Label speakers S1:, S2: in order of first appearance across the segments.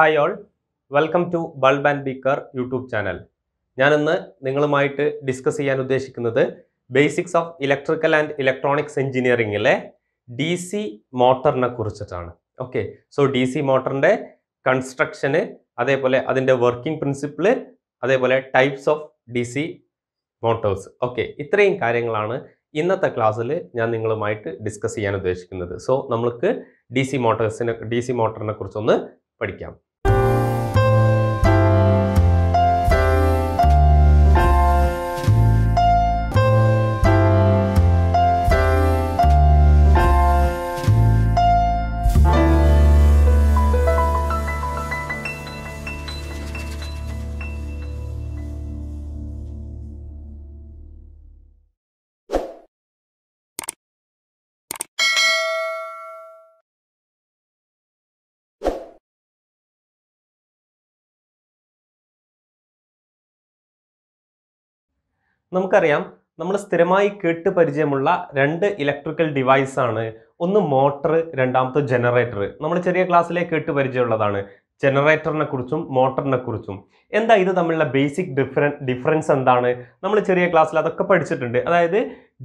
S1: hi all welcome to bulb and beaker YouTube channel ഞാനിന്ന് നിങ്ങളുമായിട്ട് discuss ചെയ്യാൻ ഉദ്ദേശിക്കുന്നത് basics of electrical and electronics എഞ്ചിനീയറിങ്ങിലെ ഡി സി മോട്ടറിനെ കുറിച്ചിട്ടാണ് ഓക്കെ സോ ഡി സി മോട്ടറിൻ്റെ കൺസ്ട്രക്ഷന് അതേപോലെ അതിൻ്റെ വർക്കിംഗ് പ്രിൻസിപ്പിള് അതേപോലെ types of D C motors okay ഇത്രയും കാര്യങ്ങളാണ് ഇന്നത്തെ ക്ലാസ്സിൽ ഞാൻ നിങ്ങളുമായിട്ട് ഡിസ്കസ് ചെയ്യാൻ ഉദ്ദേശിക്കുന്നത് സോ നമ്മൾക്ക് ഡി സി മോട്ടോഴ്സിനെ ഡി സി മോട്ടറിനെ കുറിച്ചൊന്ന് പഠിക്കാം നമുക്കറിയാം നമ്മൾ സ്ഥിരമായി കേട്ട് പരിചയമുള്ള രണ്ട് ഇലക്ട്രിക്കൽ ഡിവൈസ് ആണ് ഒന്ന് മോട്ടർ രണ്ടാമത്തെ ജനറേറ്റർ നമ്മൾ ചെറിയ ക്ലാസ്സിലെ കേട്ട് പരിചയമുള്ളതാണ് ജനറേറ്ററിനെ കുറിച്ചും മോട്ടറിനെ കുറിച്ചും എന്താ ഇത് തമ്മിലുള്ള ബേസിക് ഡിഫറൻ ഡിഫറൻസ് എന്താണ് നമ്മൾ ചെറിയ ക്ലാസ്സിൽ അതൊക്കെ പഠിച്ചിട്ടുണ്ട് അതായത്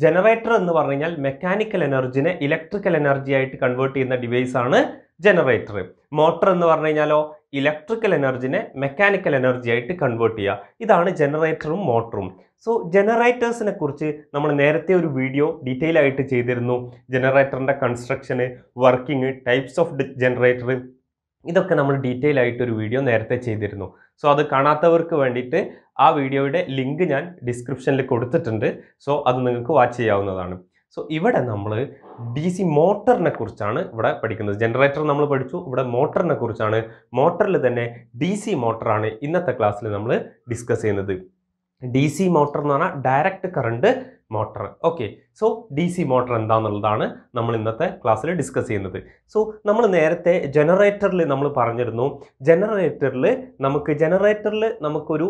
S1: ജനറേറ്റർ എന്ന് പറഞ്ഞു കഴിഞ്ഞാൽ മെക്കാനിക്കൽ എനർജിനെ ഇലക്ട്രിക്കൽ എനർജി ആയിട്ട് കൺവേർട്ട് ചെയ്യുന്ന ഡിവൈസ് ആണ് ജനറേറ്റർ മോട്ടർ എന്ന് പറഞ്ഞു കഴിഞ്ഞാലോ ഇലക്ട്രിക്കൽ എനർജിനെ മെക്കാനിക്കൽ എനർജി ആയിട്ട് കൺവേർട്ട് ചെയ്യുക ഇതാണ് ജനറേറ്ററും മോട്ടറും സോ ജനറേറ്റേഴ്സിനെ കുറിച്ച് നമ്മൾ നേരത്തെ ഒരു വീഡിയോ ഡീറ്റെയിൽ ആയിട്ട് ചെയ്തിരുന്നു ജനറേറ്ററിൻ്റെ construction working types of generator ഇതൊക്കെ നമ്മൾ ഡീറ്റെയിൽ ആയിട്ടൊരു വീഡിയോ നേരത്തെ ചെയ്തിരുന്നു സോ അത് കാണാത്തവർക്ക് വേണ്ടിയിട്ട് ആ വീഡിയോയുടെ ലിങ്ക് ഞാൻ ഡിസ്ക്രിപ്ഷനിൽ കൊടുത്തിട്ടുണ്ട് സോ അത് നിങ്ങൾക്ക് വാച്ച് ചെയ്യാവുന്നതാണ് സോ ഇവിടെ നമ്മൾ ഡി സി മോട്ടറിനെ കുറിച്ചാണ് ഇവിടെ പഠിക്കുന്നത് ജനറേറ്റർ നമ്മൾ പഠിച്ചു ഇവിടെ മോട്ടറിനെ കുറിച്ചാണ് മോട്ടറിൽ തന്നെ ഡി സി മോട്ടറാണ് ഇന്നത്തെ ക്ലാസ്സിൽ നമ്മൾ ഡിസ്കസ് ചെയ്യുന്നത് ഡി സി മോട്ടർ എന്ന് പറഞ്ഞാൽ direct current motor okay so D C motor എന്താണെന്നുള്ളതാണ് നമ്മൾ ഇന്നത്തെ ക്ലാസ്സിൽ ഡിസ്കസ് ചെയ്യുന്നത് സോ നമ്മൾ നേരത്തെ ജനറേറ്ററിൽ നമ്മൾ പറഞ്ഞിരുന്നു ജനറേറ്ററിൽ നമുക്ക് ജനറേറ്ററിൽ നമുക്കൊരു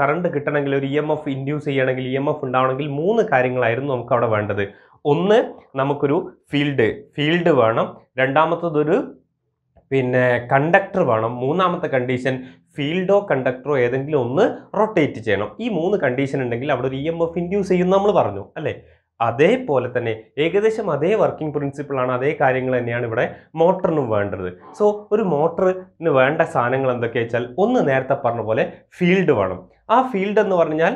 S1: കറണ്ട് കിട്ടണമെങ്കിൽ ഒരു ഇ എം എഫ് ഇൻഡ്യൂസ് ചെയ്യണമെങ്കിൽ ഇ എം എഫ് ഉണ്ടാവണമെങ്കിൽ മൂന്ന് കാര്യങ്ങളായിരുന്നു നമുക്ക് അവിടെ വേണ്ടത് ഒന്ന് നമുക്കൊരു ഫീൽഡ് ഫീൽഡ് വേണം രണ്ടാമത്തതൊരു പിന്നെ കണ്ടക്ടർ വേണം മൂന്നാമത്തെ കണ്ടീഷൻ ഫീൽഡോ കണ്ടക്ടറോ ഏതെങ്കിലും ഒന്ന് റൊട്ടേറ്റ് ചെയ്യണം ഈ മൂന്ന് കണ്ടീഷൻ ഉണ്ടെങ്കിൽ അവിടെ ഒരു ഇ എം എഫ് ഇൻഡ്യൂസ് ചെയ്യും നമ്മൾ പറഞ്ഞു അല്ലേ അതേപോലെ തന്നെ ഏകദേശം അതേ വർക്കിംഗ് പ്രിൻസിപ്പിളാണ് അതേ കാര്യങ്ങൾ തന്നെയാണ് ഇവിടെ മോട്ടറിനും വേണ്ടത് സോ ഒരു മോട്ടറിന് വേണ്ട സാധനങ്ങൾ എന്തൊക്കെയാ വെച്ചാൽ ഒന്ന് നേരത്തെ പറഞ്ഞ പോലെ ഫീൽഡ് വേണം ആ ഫീൽഡ് എന്ന് പറഞ്ഞാൽ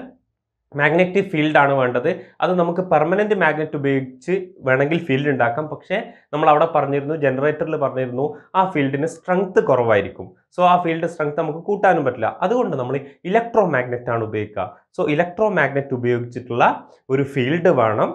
S1: മാഗ്നറ്റിക് ഫീൽഡാണ് വേണ്ടത് അത് നമുക്ക് പെർമനൻറ്റ് മാഗ്നറ്റ് ഉപയോഗിച്ച് വേണമെങ്കിൽ ഫീൽഡ് ഉണ്ടാക്കാം പക്ഷേ നമ്മൾ അവിടെ പറഞ്ഞിരുന്നു ജനറേറ്ററിൽ പറഞ്ഞിരുന്നു ആ ഫീൽഡിന് സ്ട്രെങ്ത് കുറവായിരിക്കും സോ ആ ഫീൽഡ് സ്ട്രെങ്ത് നമുക്ക് കൂട്ടാനും പറ്റില്ല അതുകൊണ്ട് നമ്മൾ ഇലക്ട്രോ മാഗ്നറ്റാണ് ഉപയോഗിക്കുക സോ ഇലക്ട്രോ മാഗ്നറ്റ് ഉപയോഗിച്ചിട്ടുള്ള ഒരു ഫീൽഡ് വേണം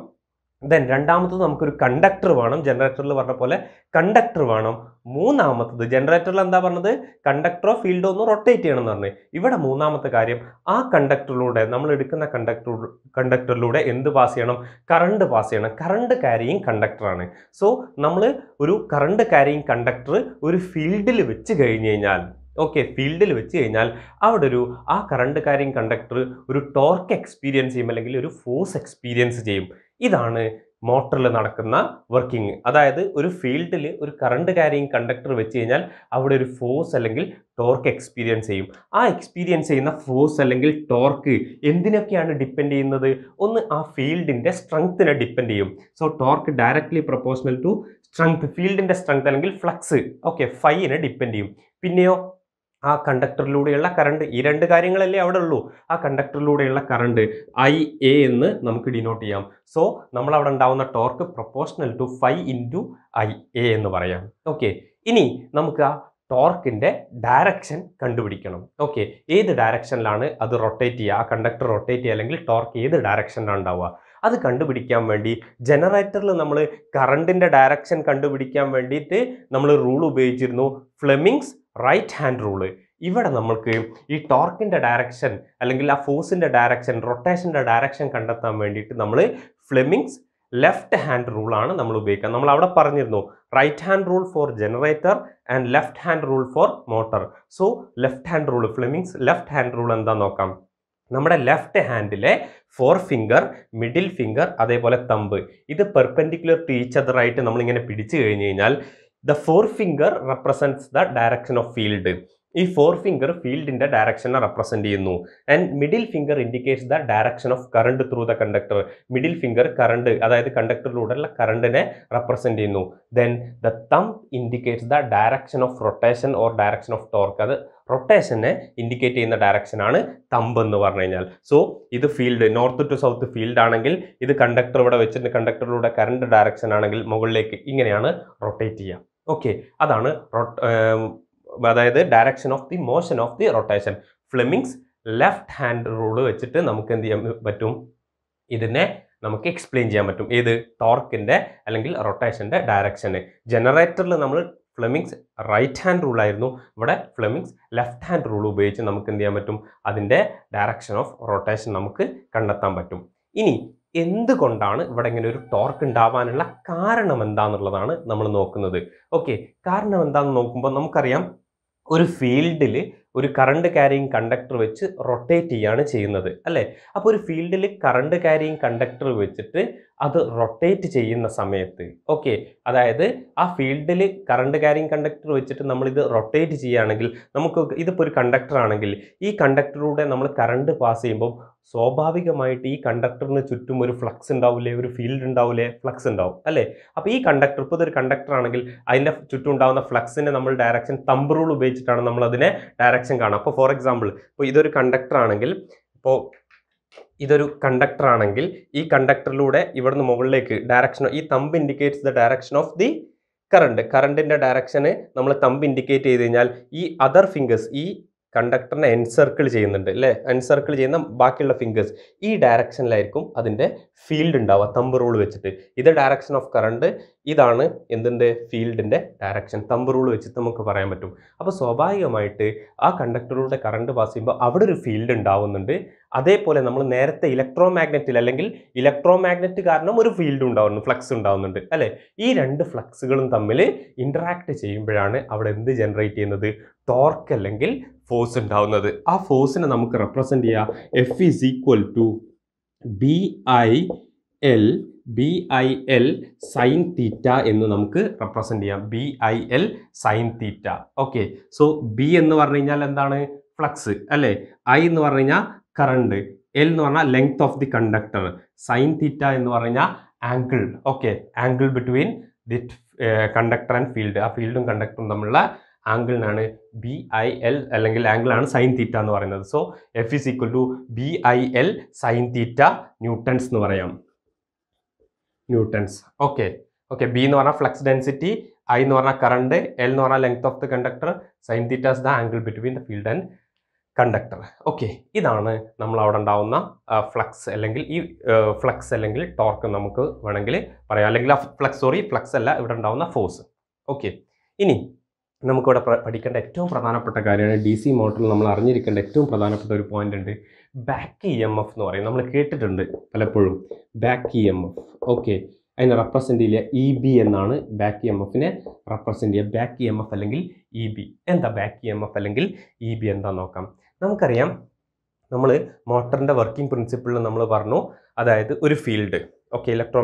S1: ദെൻ രണ്ടാമത്തത് നമുക്കൊരു കണ്ടക്ടർ വേണം ജനറേറ്ററിൽ പറഞ്ഞ പോലെ കണ്ടക്ടർ വേണം മൂന്നാമത്തത് ജനറേറ്ററിൽ എന്താ പറഞ്ഞത് കണ്ടക്ടറോ ഫീൽഡോ ഒന്ന് റൊട്ടേറ്റ് ചെയ്യണം എന്ന് പറഞ്ഞു ഇവിടെ മൂന്നാമത്തെ കാര്യം ആ കണ്ടക്ടറിലൂടെ നമ്മൾ എടുക്കുന്ന കണ്ടക്ടർ കണ്ടക്ടറിലൂടെ എന്ത് പാസ് ചെയ്യണം കറണ്ട് പാസ് ചെയ്യണം കറണ്ട് കാരിയും കണ്ടക്ടറാണ് സോ നമ്മൾ ഒരു കറണ്ട് കാരിയും കണ്ടക്ടർ ഒരു ഫീൽഡിൽ വെച്ച് കഴിഞ്ഞ് കഴിഞ്ഞാൽ ഓക്കെ ഫീൽഡിൽ വെച്ച് കഴിഞ്ഞാൽ അവിടെ ഒരു ആ കറണ്ട് കാരിങ് കണ്ടക്ടർ ഒരു ടോർക്ക് എക്സ്പീരിയൻസ് ചെയ്യും അല്ലെങ്കിൽ ഒരു ഫോഴ്സ് എക്സ്പീരിയൻസ് ചെയ്യും ഇതാണ് മോട്ടറിൽ നടക്കുന്ന വർക്കിംഗ് അതായത് ഒരു ഫീൽഡിൽ ഒരു കറണ്ട് കാരിങ് കണ്ടക്ടർ വെച്ച് കഴിഞ്ഞാൽ അവിടെ ഒരു ഫോഴ്സ് അല്ലെങ്കിൽ ടോർക്ക് എക്സ്പീരിയൻസ് ചെയ്യും ആ എക്സ്പീരിയൻസ് ചെയ്യുന്ന ഫോഴ്സ് അല്ലെങ്കിൽ ടോർക്ക് എന്തിനൊക്കെയാണ് ഡിപ്പെൻഡ് ചെയ്യുന്നത് ഒന്ന് ആ ഫീൽഡിൻ്റെ സ്ട്രെങ്ത്തിനെ ഡിപ്പെൻഡ് ചെയ്യും so torque directly proportional to strength ഫീൽഡിൻ്റെ സ്ട്രെങ്ത് അല്ലെങ്കിൽ ഫ്ലക്സ് ഓക്കെ ഫൈനെ ഡിപ്പെൻഡ് ചെയ്യും പിന്നെയോ ആ കണ്ടക്ടറിലൂടെയുള്ള കറണ്ട് ഈ രണ്ട് കാര്യങ്ങളല്ലേ അവിടെ ഉള്ളൂ ആ കണ്ടക്ടറിലൂടെയുള്ള കറണ്ട് ഐ എ എന്ന് നമുക്ക് ഡിനോട്ട് ചെയ്യാം സോ നമ്മൾ അവിടെ ഉണ്ടാവുന്ന torque proportional to phi into I A എന്ന് പറയാം ഓക്കെ ഇനി നമുക്ക് ആ ടോർക്കിൻ്റെ ഡയറക്ഷൻ കണ്ടുപിടിക്കണം ഓക്കെ ഏത് ഡയറക്ഷനിലാണ് അത് റൊട്ടേറ്റ് ചെയ്യുക ആ കണ്ടക്ടർ റൊട്ടേറ്റ് ചെയ്യുക അല്ലെങ്കിൽ ടോർക്ക് ഏത് ഡയറക്ഷനിലാണ് ഉണ്ടാവുക അത് കണ്ടുപിടിക്കാൻ വേണ്ടി ജനറേറ്ററിൽ നമ്മൾ കറണ്ടിൻ്റെ ഡയറക്ഷൻ കണ്ടുപിടിക്കാൻ വേണ്ടിയിട്ട് നമ്മൾ റൂൾ ഉപയോഗിച്ചിരുന്നു ഫ്ലെമിങ്സ് റൈറ്റ് ഹാൻഡ് റൂള് ഇവിടെ നമ്മൾക്ക് ഈ ടോർക്കിൻ്റെ ഡയറക്ഷൻ അല്ലെങ്കിൽ ആ ഫോഴ്സിൻ്റെ ഡയറക്ഷൻ റൊട്ടേഷൻ്റെ ഡയറക്ഷൻ കണ്ടെത്താൻ വേണ്ടിയിട്ട് നമ്മൾ ഫ്ലെമിങ്സ് ലെഫ്റ്റ് ഹാൻഡ് റൂളാണ് നമ്മൾ ഉപയോഗിക്കുക നമ്മൾ അവിടെ പറഞ്ഞിരുന്നു right hand rule for generator and left hand rule for motor so left hand rule Fleming's left hand rule എന്താ നോക്കാം നമ്മുടെ ലെഫ്റ്റ് ഹാൻഡിലെ ഫോർ ഫിംഗർ മിഡിൽ ഫിംഗർ അതേപോലെ തമ്പ് ഇത് പെർപെൻഡിക്കുലർ ടു ഈച്ചതറായിട്ട് നമ്മളിങ്ങനെ പിടിച്ചു കഴിഞ്ഞ് കഴിഞ്ഞാൽ the forefinger represents the direction of field ഈ ഫോർ ഫിംഗർ ഫീൽഡിൻ്റെ ഡയറക്ഷനെ റെപ്രസെൻറ്റ് ചെയ്യുന്നു and middle finger indicates the direction of current through the conductor middle finger current അതായത് കണ്ടക്ടറിലൂടെയുള്ള കറണ്ടിനെ റെപ്രസെൻറ്റ് ചെയ്യുന്നു then the thumb indicates the direction of rotation or direction of torque അത് റൊട്ടേഷനെ ഇൻഡിക്കേറ്റ് ചെയ്യുന്ന ഡയറക്ഷനാണ് തമ്പ് എന്ന് പറഞ്ഞു കഴിഞ്ഞാൽ സോ ഇത് field north to south field ആണെങ്കിൽ ഇത് കണ്ടക്ടർ ഇവിടെ വെച്ചിട്ട് കണ്ടക്ടറിലൂടെ കറണ്ട് ഡയറക്ഷൻ ആണെങ്കിൽ മുകളിലേക്ക് ഇങ്ങനെയാണ് റൊട്ടേറ്റ് ചെയ്യുക ഓക്കെ അതാണ് അതായത് direction of the motion of the rotation Fleming's left hand rule വെച്ചിട്ട് നമുക്ക് എന്ത് ചെയ്യാൻ പറ്റും ഇതിനെ നമുക്ക് എക്സ്പ്ലെയിൻ ചെയ്യാൻ പറ്റും ഏത് ടോർക്കിൻ്റെ അല്ലെങ്കിൽ റൊട്ടേഷൻ്റെ ഡയറക്ഷന് ജനറേറ്ററിൽ നമ്മൾ ഫ്ലെമിങ്സ് റൈറ്റ് ഹാൻഡ് റൂളായിരുന്നു ഇവിടെ ഫ്ലെമിങ്സ് ലെഫ്റ്റ് ഹാൻഡ് റൂൾ ഉപയോഗിച്ച് നമുക്ക് എന്ത് ചെയ്യാൻ പറ്റും അതിൻ്റെ ഡയറക്ഷൻ ഓഫ് റൊട്ടേഷൻ നമുക്ക് കണ്ടെത്താൻ പറ്റും ഇനി എന്തുകൊണ്ടാണ് ഇവിടെ ഇങ്ങനെ ഒരു ടോർക്ക് ഉണ്ടാവാനുള്ള കാരണം എന്താണെന്നുള്ളതാണ് നമ്മൾ നോക്കുന്നത് ഓക്കെ കാരണം എന്താണെന്ന് നോക്കുമ്പോൾ നമുക്കറിയാം ഒരു ഫീൽഡിൽ ഒരു കറണ്ട് ക്യാരിയിങ് കണ്ടക്ടർ വെച്ച് റൊട്ടേറ്റ് ചെയ്യാണ് ചെയ്യുന്നത് അല്ലേ അപ്പോൾ ഒരു ഫീൽഡിൽ കറണ്ട് ക്യാരിയിങ് കണ്ടക്ടർ വെച്ചിട്ട് അത് റൊട്ടേറ്റ് ചെയ്യുന്ന സമയത്ത് ഓക്കെ അതായത് ആ ഫീൽഡിൽ കറണ്ട് കാരിങ് കണ്ടക്ടർ വെച്ചിട്ട് നമ്മളിത് റൊട്ടേറ്റ് ചെയ്യുകയാണെങ്കിൽ നമുക്ക് ഇതിപ്പോൾ ഒരു കണ്ടക്ടർ ആണെങ്കിൽ ഈ കണ്ടക്ടറിലൂടെ നമ്മൾ കറണ്ട് പാസ് ചെയ്യുമ്പോൾ സ്വാഭാവികമായിട്ട് ഈ കണ്ടക്ടറിന് ചുറ്റും ഒരു ഫ്ലക്സ് ഉണ്ടാവില്ലേ ഒരു ഫീൽഡ് ഉണ്ടാവില്ലേ ഫ്ലക്സ് ഉണ്ടാവും അല്ലേ അപ്പോൾ ഈ കണ്ടക്ടർ ഇപ്പോൾ ഇതൊരു കണ്ടക്ടർ ആണെങ്കിൽ അതിൻ്റെ ചുറ്റും ഉണ്ടാകുന്ന ഫ്ലക്സിൻ്റെ നമ്മൾ ഡയറക്ഷൻ തമ്പ് റൂൾ ഉപയോഗിച്ചിട്ടാണ് നമ്മൾ അതിനെ ഡയറക്ഷൻ കാണുക അപ്പോൾ ഫോർ എക്സാമ്പിൾ ഇപ്പോൾ ഇതൊരു കണ്ടക്ടർ ആണെങ്കിൽ ഇപ്പോൾ ഇതൊരു കണ്ടക്ടർ ആണെങ്കിൽ ഈ കണ്ടക്ടറിലൂടെ ഇവിടുന്ന് മുകളിലേക്ക് ഡയറക്ഷൻ ഈ thumb indicates the direction of the current കറണ്ടിൻ്റെ ഡയറക്ഷന് നമ്മൾ തമ്പ് ഇൻഡിക്കേറ്റ് ചെയ്ത് കഴിഞ്ഞാൽ ഈ അതർ ഫിംഗേഴ്സ് ഈ കണ്ടക്ടറിനെ എൻസർക്കിൾ ചെയ്യുന്നുണ്ട് അല്ലേ എൻസർക്കിൾ ചെയ്യുന്ന ബാക്കിയുള്ള ഫിംഗേഴ്സ് ഈ ഡയറക്ഷനിലായിരിക്കും അതിൻ്റെ ഫീൽഡ് ഉണ്ടാവുക തമ്പ് റൂൾ വെച്ചിട്ട് ഇത് ഡയറക്ഷൻ ഓഫ് കറണ്ട് ഇതാണ് എന്തിൻ്റെ ഫീൽഡിൻ്റെ ഡയറക്ഷൻ തമ്പ് റൂൾ വെച്ചിട്ട് നമുക്ക് പറയാൻ പറ്റും അപ്പോൾ സ്വാഭാവികമായിട്ട് ആ കണ്ടക്ടറിലൂടെ കറണ്ട് പാസ് ചെയ്യുമ്പോൾ അവിടെ ഒരു ഫീൽഡ് ഉണ്ടാവുന്നുണ്ട് അതേപോലെ നമ്മൾ നേരത്തെ ഇലക്ട്രോ മാഗ്നറ്റിൽ അല്ലെങ്കിൽ ഇലക്ട്രോ മാഗ്നറ്റ് കാരണം ഒരു ഫീൽഡ് ഉണ്ടാവുന്നു ഫ്ലക്സ് ഉണ്ടാവുന്നുണ്ട് അല്ലേ ഈ രണ്ട് ഫ്ലക്സുകളും തമ്മിൽ ഇൻട്രാക്ട് ചെയ്യുമ്പോഴാണ് അവിടെ എന്ത് ജനറേറ്റ് ചെയ്യുന്നത് ടോർക്ക് അല്ലെങ്കിൽ ഫോഴ്സ് ഉണ്ടാവുന്നത് ആ ഫോഴ്സിനെ നമുക്ക് റെപ്രസെന്റ് ചെയ്യാം F is equal to B I L B I L sine theta എന്ന് നമുക്ക് റെപ്രസെൻ്റ് ചെയ്യാം B I L sine theta okay so B എന്ന് പറഞ്ഞു കഴിഞ്ഞാൽ എന്താണ് ഫ്ലക്സ് അല്ലേ ഐ എന്ന് പറഞ്ഞു കഴിഞ്ഞാൽ കറണ്ട് എൽ എന്ന് പറഞ്ഞാൽ length of the conductor sine theta എന്ന് പറഞ്ഞാൽ angle okay angle between the conductor and field ആ ഫീൽഡും കണ്ടക്ടറും തമ്മിലുള്ള ആംഗിളിനാണ് ബി ഐ എൽ അല്ലെങ്കിൽ ആംഗിളാണ് സൈൻ തീറ്റ എന്ന് പറയുന്നത് so F is equal to B I L sine theta newtons എന്ന് പറയാം ന്യൂട്ടൺസ് ഓക്കെ ഓക്കെ ബി എന്ന് പറഞ്ഞാൽ ഫ്ലക്സ് ഡെൻസിറ്റി ഐ എന്ന് പറഞ്ഞാൽ കറണ്ട് എൽ എന്ന് പറഞ്ഞാൽ length of the conductor sine is the angle between the field and conductor okay ഇതാണ് നമ്മൾ അവിടെ ഉണ്ടാവുന്ന ഫ്ലക്സ് അല്ലെങ്കിൽ ഈ ഫ്ലക്സ് അല്ലെങ്കിൽ ടോർക്ക് നമുക്ക് വേണമെങ്കിൽ പറയാം അല്ലെങ്കിൽ ആ ഫ്ലക്സ് സോറി ഫ്ലക്സ് അല്ല ഇവിടെ ഉണ്ടാവുന്ന ഫോഴ്സ് ഓക്കെ ഇനി നമുക്കിവിടെ പഠിക്കേണ്ട ഏറ്റവും പ്രധാനപ്പെട്ട കാര്യമാണ് ഡി സി മോട്ടറിൽ നമ്മൾ അറിഞ്ഞിരിക്കേണ്ട ഏറ്റവും പ്രധാനപ്പെട്ട ഒരു പോയിന്റ് ഉണ്ട് ബാക്ക് ഇ എം എഫ് എന്ന് പറയും നമ്മൾ കേട്ടിട്ടുണ്ട് പലപ്പോഴും back E M F okay അതിനെ റെപ്രസെൻ്റ് ചെയ്യുക ഇ e ബി എന്നാണ് ബാക്ക് ഇ എം എഫിനെ റെപ്രസെൻ്റ് ചെയ്യുക ബാക്ക് ഇ എം എഫ് അല്ലെങ്കിൽ ഇ e ബി എന്താ ബാക്ക് ഇ എം എഫ് അല്ലെങ്കിൽ ഇ e ബി എന്താ നോക്കാം നമുക്കറിയാം നമ്മൾ മോട്ടറിൻ്റെ വർക്കിംഗ് പ്രിൻസിപ്പിളിൽ നമ്മൾ പറഞ്ഞു അതായത് ഒരു ഫീൽഡ് ഓക്കെ ഇലക്ട്രോ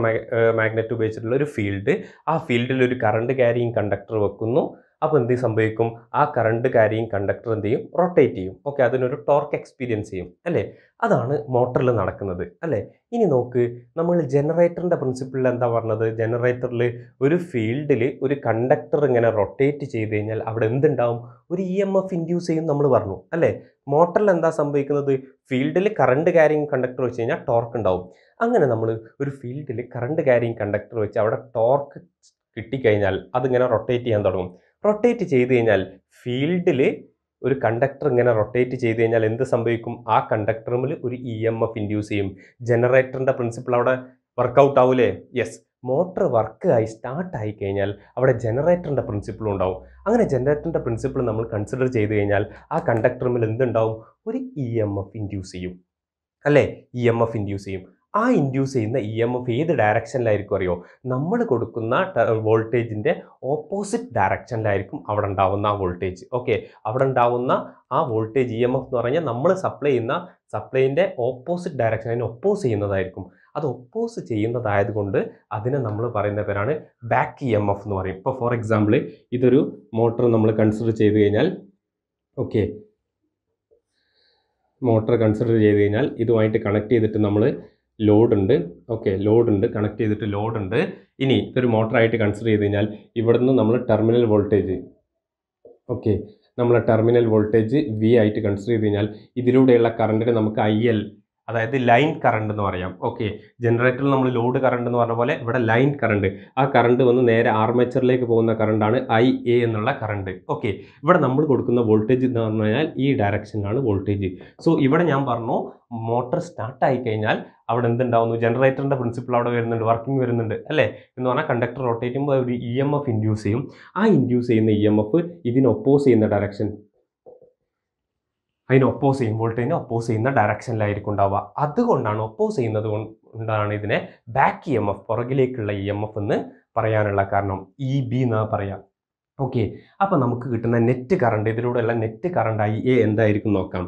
S1: മാഗ്നറ്റ് ഉപയോഗിച്ചിട്ടുള്ള ഒരു ഫീൽഡ് ആ ഫീൽഡിൽ ഒരു കറണ്ട് ക്യാരിങ് കണ്ടക്ടർ വെക്കുന്നു അപ്പോൾ എന്ത് സംഭവിക്കും ആ കറണ്ട് കാരിയും കണ്ടക്ടർ എന്ത് ചെയ്യും റൊട്ടേറ്റ് ചെയ്യും ഓക്കെ അതിനൊരു ടോർക്ക് എക്സ്പീരിയൻസ് ചെയ്യും അല്ലേ അതാണ് മോട്ടറിൽ നടക്കുന്നത് അല്ലേ ഇനി നോക്ക് നമ്മൾ ജനറേറ്ററിൻ്റെ പ്രിൻസിപ്പിളിൽ എന്താ പറഞ്ഞത് ജനറേറ്ററിൽ ഒരു ഫീൽഡിൽ ഒരു കണ്ടക്ടർ ഇങ്ങനെ റൊട്ടേറ്റ് ചെയ്ത് കഴിഞ്ഞാൽ അവിടെ എന്തുണ്ടാവും ഒരു ഇ എം എഫ് ഇൻഡ്യൂസ് ചെയ്യും നമ്മൾ പറഞ്ഞു അല്ലേ മോട്ടറിൽ എന്താ സംഭവിക്കുന്നത് ഫീൽഡിൽ കറണ്ട് കാരിങ് കണ്ടക്ടർ വെച്ച് കഴിഞ്ഞാൽ ടോർക്ക് ഉണ്ടാവും അങ്ങനെ നമ്മൾ ഒരു ഫീൽഡിൽ കറണ്ട് കാരിങ് കണ്ടക്ടർ വെച്ച് അവിടെ ടോർക്ക് കിട്ടിക്കഴിഞ്ഞാൽ അതിങ്ങനെ റൊട്ടേറ്റ് ചെയ്യാൻ തുടങ്ങും റൊട്ടേറ്റ് ചെയ്ത് കഴിഞ്ഞാൽ ഫീൽഡിൽ ഒരു കണ്ടക്ടർ ഇങ്ങനെ റൊട്ടേറ്റ് ചെയ്ത് കഴിഞ്ഞാൽ എന്ത് സംഭവിക്കും ആ കണ്ടക്ടറുമിൽ ഒരു ഇ എം എഫ് ഇൻഡ്യൂസ് ചെയ്യും ജനറേറ്ററിൻ്റെ പ്രിൻസിപ്പിൾ അവിടെ വർക്കൗട്ട് ആവൂലേ യെസ് മോട്ടർ വർക്ക് ആയി സ്റ്റാർട്ട് ആയി കഴിഞ്ഞാൽ അവിടെ ജനറേറ്ററിൻ്റെ പ്രിൻസിപ്പിൾ ഉണ്ടാവും അങ്ങനെ ജനറേറ്ററിൻ്റെ പ്രിൻസിപ്പിൾ നമ്മൾ കൺസിഡർ ചെയ്ത് കഴിഞ്ഞാൽ ആ കണ്ടക്ടറുമിൽ എന്തുണ്ടാവും ഒരു ഇ എം എഫ് ഇൻഡ്യൂസ് ചെയ്യും അല്ലേ ഇ എം എഫ് ഇൻഡ്യൂസ് ചെയ്യും ആ ഇൻഡ്യൂസ് ചെയ്യുന്ന ഇ എം എഫ് ഏത് ഡയറക്ഷനിലായിരിക്കും അറിയോ നമ്മൾ കൊടുക്കുന്ന വോൾട്ടേജിൻ്റെ ഓപ്പോസിറ്റ് ഡയറക്ഷനിലായിരിക്കും അവിടെ ഉണ്ടാവുന്ന ആ വോൾട്ടേജ് ഓക്കെ അവിടെ ഉണ്ടാവുന്ന ആ വോൾട്ടേജ് ഇ എം എഫ് എന്ന് പറഞ്ഞാൽ നമ്മൾ സപ്ലൈ ചെയ്യുന്ന സപ്ലൈൻ്റെ ഓപ്പോസിറ്റ് ഡയറക്ഷൻ അതിനെ ഒപ്പോസ് ചെയ്യുന്നതായിരിക്കും അത് ഒപ്പോസ് ചെയ്യുന്നതായതുകൊണ്ട് അതിനെ നമ്മൾ പറയുന്ന പേരാണ് ബാക്ക് ഇ എം എഫ് എന്ന് പറയും ഇപ്പോൾ ഫോർ എക്സാമ്പിൾ ഇതൊരു മോട്ടർ നമ്മൾ കൺസിഡർ ചെയ്ത് കഴിഞ്ഞാൽ ഓക്കെ മോട്ടർ കൺസിഡർ ചെയ്ത് കഴിഞ്ഞാൽ ഇതുമായിട്ട് കണക്ട് ചെയ്തിട്ട് നമ്മൾ ലോഡ് ഉണ്ട് ഓക്കെ ലോഡ് ഉണ്ട് കണക്ട് ചെയ്തിട്ട് ലോഡ് ഉണ്ട് ഇനി ഇതൊരു മോട്ടറായിട്ട് കൺസിഡർ ചെയ്ത് കഴിഞ്ഞാൽ ഇവിടുന്ന് നമ്മൾ ടെർമിനൽ വോൾട്ടേജ് ഓക്കെ നമ്മൾ ടെർമിനൽ വോൾട്ടേജ് വി ആയിട്ട് കൺസിഡർ ചെയ്ത് കഴിഞ്ഞാൽ ഇതിലൂടെയുള്ള കറണ്ടിന് നമുക്ക് ഐ എൽ അതായത് ലൈൻ കറണ്ട് എന്ന് പറയാം ഓക്കെ ജനറേറ്ററിൽ നമ്മൾ ലോഡ് കറണ്ട് എന്ന് പറഞ്ഞ പോലെ ഇവിടെ ലൈൻ കറണ്ട് ആ കറണ്ട് വന്ന് നേരെ ആർമേച്ചറിലേക്ക് പോകുന്ന കറണ്ടാണ് ഐ എ എന്നുള്ള കറണ്ട് ഓക്കെ ഇവിടെ നമ്മൾ കൊടുക്കുന്ന വോൾട്ടേജ് എന്ന് പറഞ്ഞു കഴിഞ്ഞാൽ ഈ ഡയറക്ഷനിലാണ് വോൾട്ടേജ് സോ ഇവിടെ ഞാൻ പറഞ്ഞു മോട്ടർ സ്റ്റാർട്ടായി കഴിഞ്ഞാൽ അവിടെ എന്തുണ്ടാവുന്നു ജനറേറ്ററിൻ്റെ പ്രിൻസിപ്പിൾ അവിടെ വരുന്നുണ്ട് വർക്കിംഗ് വരുന്നുണ്ട് അല്ലേ എന്ന് പറഞ്ഞാൽ കണ്ടക്ടർ റൊട്ടേറ്റ് ചെയ്യുമ്പോൾ ഒരു ഇ എം എഫ് ഇൻഡ്യൂസ് ചെയ്യും ആ ഇൻഡ്യൂസ് ചെയ്യുന്ന ഇ എം എഫ് ഇതിന് ഒപ്പോസ് ചെയ്യുന്ന ഡയറക്ഷൻ അതിന് ഒപ്പോസ് ചെയ്യും വോൾട്ടേജിനെ ഒപ്പോസ് ചെയ്യുന്ന ഡയറക്ഷനിലായിരിക്കും ഉണ്ടാവുക അതുകൊണ്ടാണ് ഒപ്പോസ് ചെയ്യുന്നത് കൊണ്ടാണ് ഇതിനെ ബാക്ക് ഇ എം എഫ് പുറകിലേക്കുള്ള ഇ എം എഫ് എന്ന് പറയാനുള്ള കാരണം ഇ e ബി എന്നാണ് പറയാം ഓക്കെ അപ്പോൾ നമുക്ക് കിട്ടുന്ന നെറ്റ് കറണ്ട് ഇതിലൂടെയുള്ള നെറ്റ് കറണ്ട് ഐ എ എന്തായിരിക്കും നോക്കാം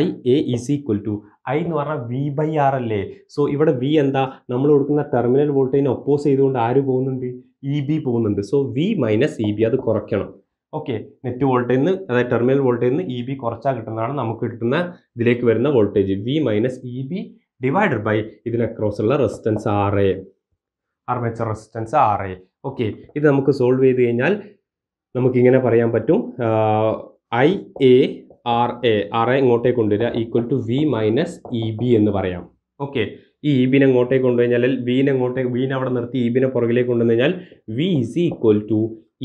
S1: I A is equal to I എന്ന് പറഞ്ഞാൽ വി ബൈ ആർ അല്ലേ സോ ഇവിടെ വി എന്താ നമ്മൾ കൊടുക്കുന്ന ടെർമിനൽ വോൾട്ടേജിനെ ഒപ്പോസ് ചെയ്തുകൊണ്ട് ആര് പോകുന്നുണ്ട് ഇ e ബി പോകുന്നുണ്ട് so V minus E B അത് കുറയ്ക്കണം ഓക്കെ നെറ്റ് വോൾട്ടേജിൽ നിന്ന് അതായത് ടെർമിനൽ വോൾട്ടേജിൽ നിന്ന് ഇ ബി കുറച്ചാൽ കിട്ടുന്നതാണ് നമുക്ക് കിട്ടുന്ന ഇതിലേക്ക് വരുന്ന voltage V minus E B divided by ഇതിനക്രോസുള്ള resistance R A armature resistance R A okay ഇത് നമുക്ക് സോൾവ് ചെയ്ത് കഴിഞ്ഞാൽ നമുക്കിങ്ങനെ പറയാൻ പറ്റും I A R A R A ഇങ്ങോട്ടേക്ക് കൊണ്ടുവരിക equal to V minus E B എന്ന് പറയാം ഓക്കെ ഈ ഇ e, ബിനെ ഇങ്ങോട്ടേക്ക് കൊണ്ടുകഴിഞ്ഞാൽ വിനെ അങ്ങോട്ടേക്ക് വിനെ അവിടെ നിർത്തി ഇ e, ബിനെ പുറകിലേക്ക് കഴിഞ്ഞാൽ V is equal to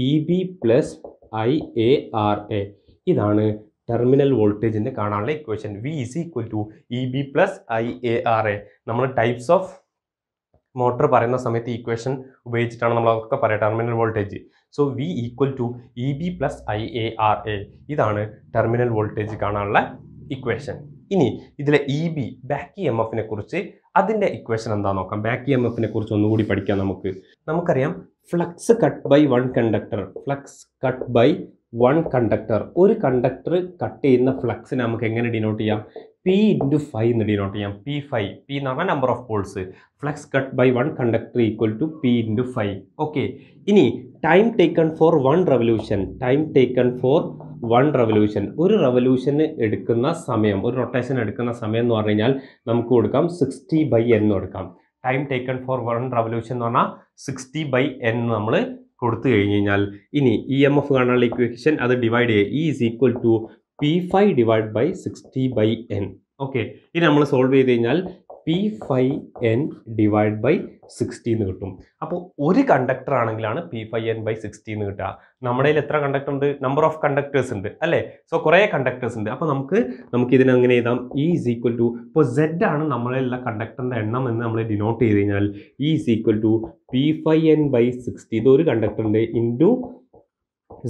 S1: E B plus I A R A ഇതാണ് ടെർമിനൽ വോൾട്ടേജിൻ്റെ കാണാനുള്ള equation V is equal to E B plus I A R A നമ്മൾ ടൈപ്സ് ഓഫ് മോട്ടർ പറയുന്ന സമയത്ത് ഇക്വേഷൻ ഉപയോഗിച്ചിട്ടാണ് നമ്മൾ അതൊക്കെ പറയുക terminal voltage so V equal to E B plus I A R A ഇതാണ് ടെർമിനൽ വോൾട്ടേജ് കാണാനുള്ള equation ഇനി ഇതിലെ E e B back M എഫിനെ കുറിച്ച് അതിൻ്റെ ഇക്വേഷൻ എന്താ നോക്കാം ബാക്കി എം എഫിനെ കുറിച്ച് ഒന്നുകൂടി പഠിക്കാം നമുക്ക് നമുക്കറിയാം flux cut by one conductor flux cut by one conductor ഒരു കണ്ടക്ടർ കട്ട് ചെയ്യുന്ന ഫ്ലക്സിനെ നമുക്ക് എങ്ങനെ ഡിനോട്ട് ചെയ്യാം പി ഇൻറ്റു ഫൈവ് എന്ന് ഡിനോട്ട് ചെയ്യാം പി ഫൈവ് പി എന്ന് പറഞ്ഞാൽ number of poles flux cut by one conductor equal to P into phi okay ഇനി time taken for one revolution time taken for one revolution ഒരു റവല്യൂഷന് എടുക്കുന്ന സമയം ഒരു റൊട്ടേഷൻ എടുക്കുന്ന സമയം എന്ന് പറഞ്ഞു കഴിഞ്ഞാൽ നമുക്ക് കൊടുക്കാം സിക്സ്റ്റി ബൈ എൻ കൊടുക്കാം time taken for one revolution എന്ന് പറഞ്ഞാൽ സിക്സ്റ്റി ബൈ എൻ നമ്മൾ കൊടുത്തു കഴിഞ്ഞ് കഴിഞ്ഞാൽ ഇനി ഇ എം എഫ് കാണാനുള്ള ഇക്വേഷൻ അത് ഡിവൈഡ് ചെയ്യുക E is equal to P phi divide by sixty by N okay ഇനി നമ്മൾ സോൾവ് ചെയ്ത് കഴിഞ്ഞാൽ P phi N divide by sixty എന്ന് കിട്ടും അപ്പോൾ ഒരു കണ്ടക്ടർ ആണെങ്കിലാണ് P phi N by sixty എന്ന് കിട്ടുക നമ്മുടെ കയ്യിൽ എത്ര കണ്ടക്ടർ ഉണ്ട് നമ്പർ ഓഫ് കണ്ടക്ടേഴ്സ് ഉണ്ട് അല്ലേ സോ കുറേ കണ്ടക്ടേഴ്സ് ഉണ്ട് അപ്പോൾ നമുക്ക് നമുക്ക് ഇതിനെ അങ്ങനെ എഴുതാം ഇ ഈസ് ഈക്വൽ ടു ഇപ്പോൾ സെഡ് ആണ് നമ്മളെ നമ്മളുള്ള കണ്ടക്ടറിൻ്റെ എണ്ണം എന്ന് നമ്മൾ ഡിനോട്ട് ചെയ്ത് കഴിഞ്ഞാൽ E is equal to P phi N by sixty ഇത് ഒരു കണ്ടക്ടറിൻ്റെ ഇൻറ്റു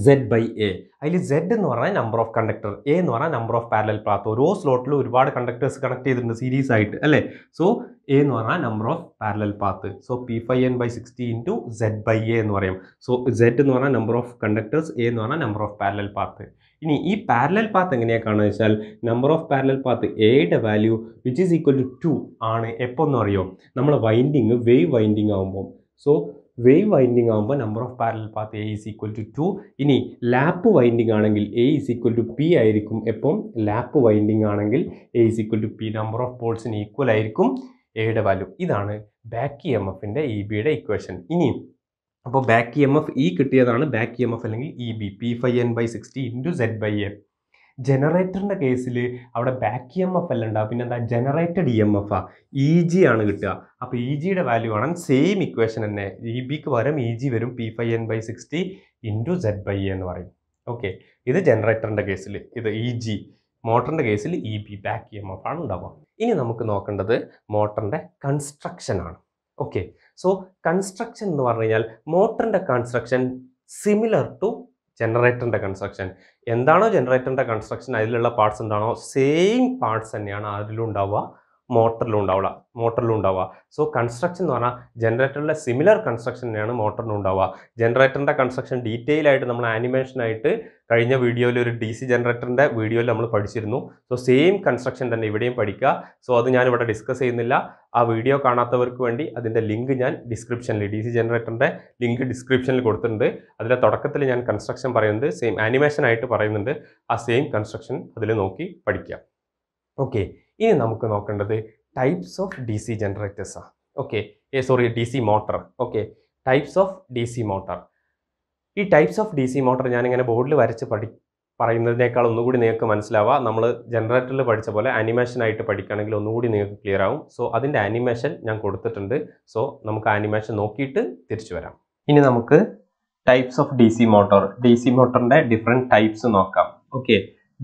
S1: സെഡ് ബൈ എ അതിൽ സെഡ് എന്ന് പറഞ്ഞാൽ നമ്പർ ഓഫ് കണ്ടക്ടർ എ എന്ന് പറഞ്ഞാൽ നമ്പർ ഓഫ് പാരലൽ പാത്ത് ഓരോ സ്ലോട്ടിൽ ഒരുപാട് കണ്ടക്ടേഴ്സ് കണക്ട് ചെയ്തിട്ടുണ്ട് സീരീസ് ആയിട്ട് അല്ലേ സോ എ എന്ന് പറഞ്ഞാൽ number of parallel path so P phi N by sixty to Z by A എന്ന് പറയും സോ സെഡ് എന്ന് പറഞ്ഞാൽ നമ്പർ ഓഫ് കണ്ടക്ടേഴ്സ് എ എന്ന് പറഞ്ഞാൽ നമ്പർ ഓഫ് പാരലൽ പാത്ത് ഇനി ഈ പാരലൽ പാത്ത് എങ്ങനെയാണ് കാണുക വെച്ചാൽ നമ്പർ ഓഫ് പാരലൽ പാത്ത് എയുടെ value which is equal to two ആണ് എപ്പോൾ എന്ന് അറിയോ നമ്മൾ വൈൻഡിങ് വേവ് വൈൻഡിങ് ആകുമ്പോൾ സോ വേവ് വൈൻഡിങ് ആകുമ്പോൾ number of parallel path A is equal to two ഇനി ലാപ്പ് വൈൻഡിങ് ആണെങ്കിൽ A is equal to P ആയിരിക്കും എപ്പം ലാപ്പ് വൈൻഡിങ് ആണെങ്കിൽ A is equal to P number of പോൾസിന് equal ആയിരിക്കും എയുടെ വാല്യൂ ഇതാണ് ഇ എം എഫിൻ്റെ ഇ ബിയുടെ ഇക്വേഷൻ ഇനി അപ്പോൾ back E M F e E കിട്ടിയതാണ് ബാക്ക് ഇ എം എഫ് അല്ലെങ്കിൽ E B P phi N by sixty into Z by A ജനറേറ്ററിൻ്റെ കേസിൽ അവിടെ ബാക്ക് ഇ എം എഫ് അല്ല ഉണ്ടാവും പിന്നെന്താ ജനറേറ്റഡ് ഇ എം എഫ് ആ ഇ e ജി ആണ് കിട്ടുക അപ്പോൾ ഇ e ജിയുടെ വാല്യൂ ആണ് സെയിം ഇക്വേഷൻ തന്നെ ഇ e ബിക്ക് പകരം ഇ ജി വരും P phi N by sixty into Z by A എന്ന് പറയും ഓക്കെ ഇത് ജനറേറ്ററിൻ്റെ കേസിൽ ഇത് ഇ ജി മോട്ടറിൻ്റെ കേസിൽ E B back E M F ആണ് ഉണ്ടാവുക ഇനി നമുക്ക് നോക്കേണ്ടത് മോട്ടറിൻ്റെ കൺസ്ട്രക്ഷനാണ് ഓക്കെ സോ കൺസ്ട്രക്ഷൻ എന്ന് പറഞ്ഞു കഴിഞ്ഞാൽ മോട്ടറിൻ്റെ കൺസ്ട്രക്ഷൻ സിമിലർ ടു ജനറേറ്ററിൻ്റെ കൺസ്ട്രക്ഷൻ എന്താണോ ജനറേറ്ററിൻ്റെ കൺസ്ട്രക്ഷൻ അതിലുള്ള പാർട്സ് എന്താണോ സെയിം പാർട്സ് തന്നെയാണ് അതിലും ഉണ്ടാവുക മോട്ടറിലും ഉണ്ടാവുക മോട്ടറിലും ഉണ്ടാവുക സോ കൺസ്ട്രക്ഷൻ എന്ന് പറഞ്ഞാൽ ജനറേറ്ററിലെ സിമിലർ തന്നെയാണ് മോട്ടറിനും ഉണ്ടാവുക ജനറേറ്ററിൻ്റെ കൺസ്ട്രക്ഷൻ ഡീറ്റെയിൽ ആയിട്ട് നമ്മൾ ആനിമേഷനായിട്ട് കഴിഞ്ഞ വീഡിയോയിൽ ഒരു ഡി സി ജനറേറ്ററിൻ്റെ വീഡിയോയിൽ നമ്മൾ പഠിച്ചിരുന്നു സോ സെയിം കൺസ്ട്രക്ഷൻ തന്നെ ഇവിടെയും പഠിക്കുക സോ അത് ഞാനിവിടെ ഡിസ്കസ് ചെയ്യുന്നില്ല ആ വീഡിയോ കാണാത്തവർക്ക് വേണ്ടി അതിൻ്റെ ലിങ്ക് ഞാൻ ഡിസ്ക്രിപ്ഷനിൽ ഡി സി ജനറേറ്ററിൻ്റെ ലിങ്ക് ഡിസ്ക്രിപ്ഷനിൽ കൊടുത്തിട്ടുണ്ട് അതിലെ തുടക്കത്തിൽ ഞാൻ കൺസ്ട്രക്ഷൻ പറയുന്നത് സെയിം ആനിമേഷനായിട്ട് പറയുന്നുണ്ട് ആ സെയിം കൺസ്ട്രക്ഷൻ അതിൽ നോക്കി പഠിക്കാം ഓക്കെ ഇനി നമുക്ക് നോക്കേണ്ടത് ടൈപ്സ് ഓഫ് ഡി സി ജനറേറ്റേഴ്സാണ് okay uh sorry D C motor okay types of D C motor ഈ types of D C motor ഞാനിങ്ങനെ ബോർഡിൽ വരച്ച് പഠി പറയുന്നതിനേക്കാൾ ഒന്നുകൂടി നിങ്ങൾക്ക് മനസ്സിലാവുക നമ്മൾ ജനറേറ്ററിൽ പഠിച്ച പോലെ ആനിമേഷനായിട്ട് പഠിക്കുകയാണെങ്കിൽ ഒന്നുകൂടി നിങ്ങൾക്ക് ക്ലിയർ ആവും സോ അതിൻ്റെ ആനിമേഷൻ ഞാൻ കൊടുത്തിട്ടുണ്ട് സോ നമുക്ക് ആനിമേഷൻ നോക്കിയിട്ട് തിരിച്ചു വരാം ഇനി നമുക്ക് types of D C motor D C മോട്ടറിൻ്റെ ഡിഫറെൻറ്റ് ടൈപ്സ് നോക്കാം ഓക്കെ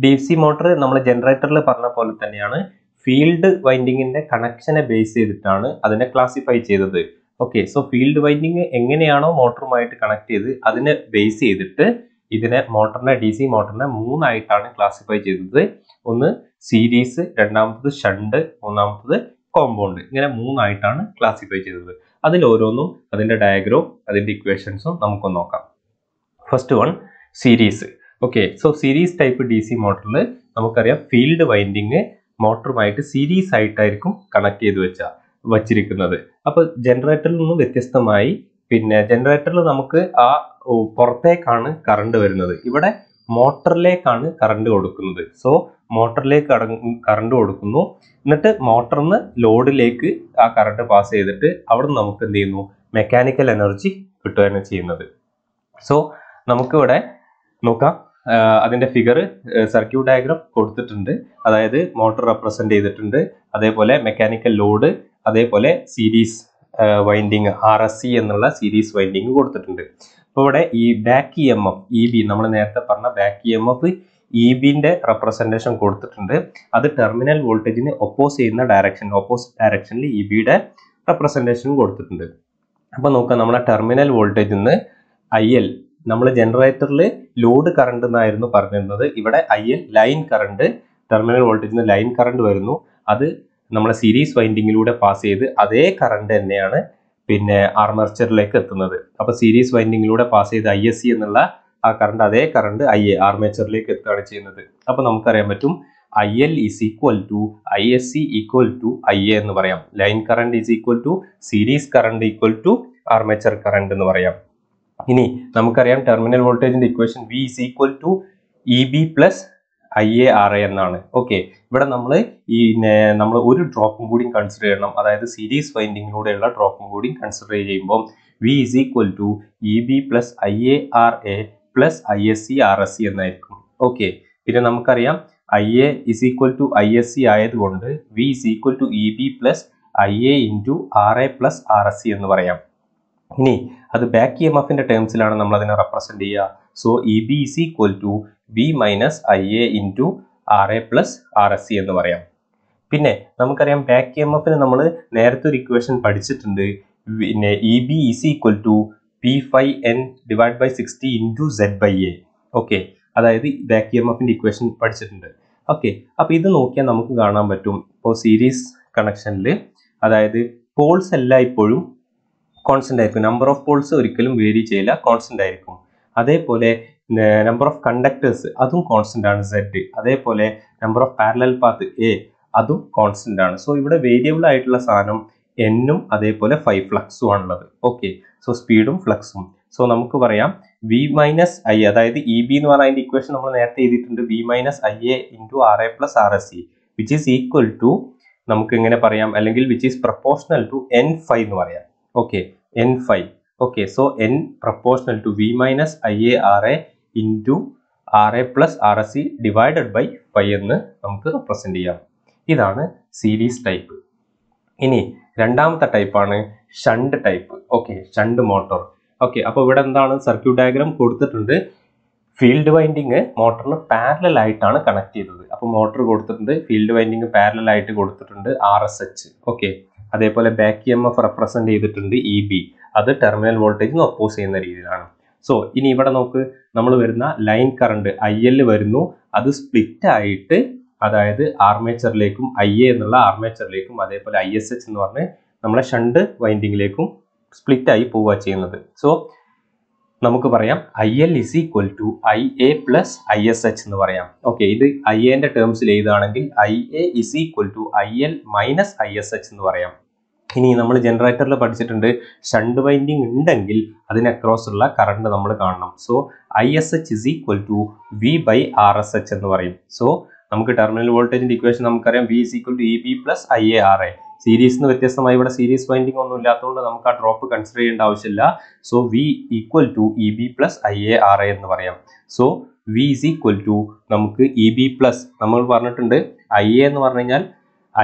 S1: ഡി സി മോട്ടർ നമ്മൾ ജനറേറ്ററിൽ പറഞ്ഞ പോലെ തന്നെയാണ് ഫീൽഡ് വൈൻഡിങ്ങിന്റെ കണക്ഷനെ ബേസ് ചെയ്തിട്ടാണ് അതിനെ ക്ലാസിഫൈ ചെയ്തത് ഓക്കെ സോ ഫീൽഡ് വൈൻഡിങ് എങ്ങനെയാണോ മോട്ടറുമായിട്ട് കണക്ട് ചെയ്ത് അതിനെ ബേസ് ചെയ്തിട്ട് ഇതിനെ മോട്ടറിനെ ഡി സി മോട്ടറിനെ മൂന്നായിട്ടാണ് ക്ലാസിഫൈ ചെയ്തത് ഒന്ന് സീരീസ് രണ്ടാമത്തത് ഷണ്ട് മൂന്നാമത്തത് കോമ്പൗണ്ട് ഇങ്ങനെ മൂന്നായിട്ടാണ് ക്ലാസിഫൈ ചെയ്തത് അതിൽ ഓരോന്നും അതിൻ്റെ ഡയഗ്രോം അതിൻ്റെ ഇക്വേഷൻസും നമുക്ക് നോക്കാം first one series okay so series type D C മോട്ടറിൽ നമുക്കറിയാം ഫീൽഡ് വൈൻഡിങ് മോട്ടറുമായിട്ട് സീരീസ് ആയിട്ടായിരിക്കും കണക്ട് ചെയ്ത് വെച്ച വച്ചിരിക്കുന്നത് അപ്പോൾ ജനറേറ്ററിൽ നിന്നും വ്യത്യസ്തമായി പിന്നെ ജനറേറ്ററിൽ നമുക്ക് ആ പുറത്തേക്കാണ് കറണ്ട് വരുന്നത് ഇവിടെ മോട്ടറിലേക്കാണ് കറണ്ട് കൊടുക്കുന്നത് സോ മോട്ടറിലേക്ക് കറണ്ട് കൊടുക്കുന്നു എന്നിട്ട് മോട്ടറിന്ന് ലോഡിലേക്ക് ആ കറണ്ട് പാസ് ചെയ്തിട്ട് അവിടെ നമുക്ക് എന്ത് ചെയ്യുന്നു മെക്കാനിക്കൽ എനർജി കിട്ടുകയാണ് ചെയ്യുന്നത് സോ നമുക്കിവിടെ നോക്കാം അതിന്റെ ഫിഗർ സർക്യൂട്ട് ഡയഗ്രാം കൊടുത്തിട്ടുണ്ട് അതായത് മോട്ടോർ റെപ്രസെന്റ് ചെയ്തിട്ടുണ്ട് അതേപോലെ മെക്കാനിക്കൽ ലോഡ് അതേപോലെ series winding R S C എന്നുള്ള സീരീസ് വൈൻഡിങ് കൊടുത്തിട്ടുണ്ട് അപ്പോൾ ഇവിടെ ഈ back M F E B നമ്മൾ നേരത്തെ പറഞ്ഞ ബാക്ക് എം എഫ് ഇ ബിൻ്റെ റെപ്രസെൻറ്റേഷൻ കൊടുത്തിട്ടുണ്ട് അത് ടെർമിനൽ വോൾട്ടേജിന് ഓപ്പോസ് ചെയ്യുന്ന ഡയറക്ഷൻ ഓപ്പോസിറ്റ് ഡയറക്ഷനിൽ ഇ ബിയുടെ റെപ്രസെൻറ്റേഷൻ കൊടുത്തിട്ടുണ്ട് അപ്പോൾ നോക്കാം നമ്മളെ ടെർമിനൽ വോൾട്ടേജിൽ നിന്ന് ഐ എൽ നമ്മൾ ജനറേറ്ററിൽ ലോഡ് കറണ്ട് എന്നായിരുന്നു പറഞ്ഞിരുന്നത് ഇവിടെ I L line current terminal വോൾട്ടേജിൽ നിന്ന് ലൈൻ കറണ്ട് വരുന്നു അത് നമ്മളെ സീരീസ് വൈൻഡിങ്ങിലൂടെ പാസ് ചെയ്ത് അതേ കറണ്ട് തന്നെയാണ് പിന്നെ ആർമേച്ചറിലേക്ക് എത്തുന്നത് അപ്പോൾ സീരീസ് വൈൻഡിങ്ങിലൂടെ പാസ് ചെയ്ത് ഐ എസ് സി എന്നുള്ള ആ കറണ്ട് അതേ കറണ്ട് ഐ എ ആർമേച്ചറിലേക്ക് എത്തുകയാണ് ചെയ്യുന്നത് അപ്പോൾ നമുക്കറിയാൻ പറ്റും I L is equal to I S C equal to I A എന്ന് പറയാം line current is equal to series current equal to armature current എന്ന് പറയാം ഇനി നമുക്കറിയാം ടെർമിനൽ വോൾട്ടേജിന്റെ equation V is equal to E B plus I A R A എന്നാണ് okay ഇവിടെ നമ്മൾ ഈ നമ്മൾ ഒരു ഡ്രോപ്പും കൂടി കൺസിഡർ ചെയ്യണം അതായത് സീരീസ് ഫൈൻഡിങ്ങിലൂടെയുള്ള ഡ്രോപ്പും കൂടി കൺസിഡർ ചെയ്യുമ്പോൾ V is equal to E B plus I A R A plus I S C R S C എന്നായിരിക്കും ഓക്കെ പിന്നെ നമുക്കറിയാം I A is equal to I S C ആയതുകൊണ്ട് V is equal to E B plus I A into R A plus R S C എന്ന് പറയാം ഇനി അത് back E M എഫിൻ്റെ ടേംസിലാണ് നമ്മൾ അതിനെ റെപ്രസെൻറ്റ് ചെയ്യുക so E B is equal to V minus I A into R A plus R S C എന്ന് പറയാം പിന്നെ നമുക്കറിയാം ബാക്ക് എം എഫിന് നമ്മൾ നേരത്തെ ഒരു ഇക്വേഷൻ പഠിച്ചിട്ടുണ്ട് പിന്നെ E B is equal to P phi N divide by sixty into Z by A okay അതായത് ബാക്ക് എം എഫിൻ്റെ ഇക്വേഷൻ പഠിച്ചിട്ടുണ്ട് ഓക്കെ അപ്പോൾ ഇത് നോക്കിയാൽ നമുക്ക് കാണാൻ പറ്റും ഇപ്പോൾ സീരീസ് കണക്ഷനിൽ അതായത് പോൾസ് എല്ലായ്പ്പോഴും കോൺസ്റ്റൻ്റ് ആയിരിക്കും നമ്പർ ഓഫ് പോൾസ് ഒരിക്കലും വേരി ചെയ്യില്ല കോൺസ്റ്റൻ്റ് ആയിരിക്കും അതേപോലെ നമ്പർ ഓഫ് കണ്ടക്ടേഴ്സ് അതും കോൺസ്റ്റൻ്റ് ആണ് സെറ്റ് അതേപോലെ number of parallel path A അതും കോൺസ്റ്റൻ്റ് ആണ് സോ ഇവിടെ വേരിയബിൾ ആയിട്ടുള്ള സാധനം എന്നും അതേപോലെ ഫൈവ് ഫ്ലക്സും ആണുള്ളത് ഓക്കെ സോ സ്പീഡും ഫ്ലക്സും സോ നമുക്ക് പറയാം വി മൈനസ് ഐ അതായത് ഇ e ബി എന്ന് പറഞ്ഞ അതിൻ്റെ ഇക്വേഷൻ നമ്മൾ നേരത്തെ എഴുതിയിട്ടുണ്ട് V minus I A into R A plus R S E which is equal to നമുക്ക് എങ്ങനെ പറയാം അല്ലെങ്കിൽ which is proportional to N phi എന്ന് പറയാം okay n5 okay so N proportional to V minus I A R A R A plus R S C divided by phi എന്ന് നമുക്ക് represent ചെയ്യാം ഇതാണ് സീരീസ് ടൈപ്പ് ഇനി രണ്ടാമത്തെ ടൈപ്പാണ് shunt type okay shunt motor okay അപ്പോൾ ഇവിടെ എന്താണ് സർക്യൂട്ട് ഡയഗ്രാം കൊടുത്തിട്ടുണ്ട് ഫീൽഡ് വൈൻഡിങ് മോട്ടറിന് പാരലൽ ആയിട്ടാണ് കണക്ട് ചെയ്തത് അപ്പോൾ മോട്ടർ കൊടുത്തിട്ടുണ്ട് ഫീൽഡ് വൈൻഡിങ് പാരലായിട്ട് കൊടുത്തിട്ടുണ്ട് ആർ എസ് എച്ച് ഓക്കെ അതേപോലെ ബാക്ക് എം എഫ് റെപ്രസെന്റ് ചെയ്തിട്ടുണ്ട് ഇ e ബി അത് ടെർമിനൽ വോൾട്ടേജിന് ഒപ്പോസ് ചെയ്യുന്ന രീതിയിലാണ് സോ ഇനി ഇവിടെ നോക്ക് നമ്മൾ വരുന്ന ലൈൻ കറണ്ട് ഐ എൽ വരുന്നു അത് സ്പ്ലിറ്റ് ആയിട്ട് അതായത് ആർമേച്ചറിലേക്കും ഐ എ എന്നുള്ള ആർമേച്ചറിലേക്കും അതേപോലെ ഐ എസ് എച്ച് എന്ന് പറഞ്ഞ് നമ്മുടെ ഷണ്ട് വൈൻഡിങ്ങിലേക്കും സ്പ്ലിറ്റ് ആയി പോവുക ചെയ്യുന്നത് സോ നമുക്ക് പറയാം I L is equal to I A plus I S H എന്ന് പറയാം ഓക്കെ ഇത് ഐ എന്റെ ടേംസിൽ എഴുതുകയാണെങ്കിൽ I A is equal to I L minus I S H എന്ന് പറയാം ഇനി നമ്മൾ ജനറേറ്ററിൽ പഠിച്ചിട്ടുണ്ട് ഷണ്ട് വൈൻഡിങ് ഉണ്ടെങ്കിൽ അതിന് അക്രോസ് ഉള്ള കറണ്ട് നമ്മൾ കാണണം so I S H is equal to V by R S H എന്ന് പറയും സോ നമുക്ക് ടെർമിനൽ വോൾട്ടേജിന്റെ ഇക്വേഷൻ നമുക്കറിയാം V is equal to E B plus I A R A സീരീസിന് വ്യത്യസ്തമായി ഇവിടെ സീരീസ് വൈൻഡിങ് ഒന്നും ഇല്ലാത്തതുകൊണ്ട് നമുക്ക് ആ ഡ്രോപ്പ് കൺസിഡർ ചെയ്യേണ്ട ആവശ്യമില്ല so V equal to E B plus I A R A എന്ന് പറയാം so V is equal to നമുക്ക് ഇ ബി പ്ലസ് നമ്മൾ പറഞ്ഞിട്ടുണ്ട് ഐ എ എന്ന് പറഞ്ഞു കഴിഞ്ഞാൽ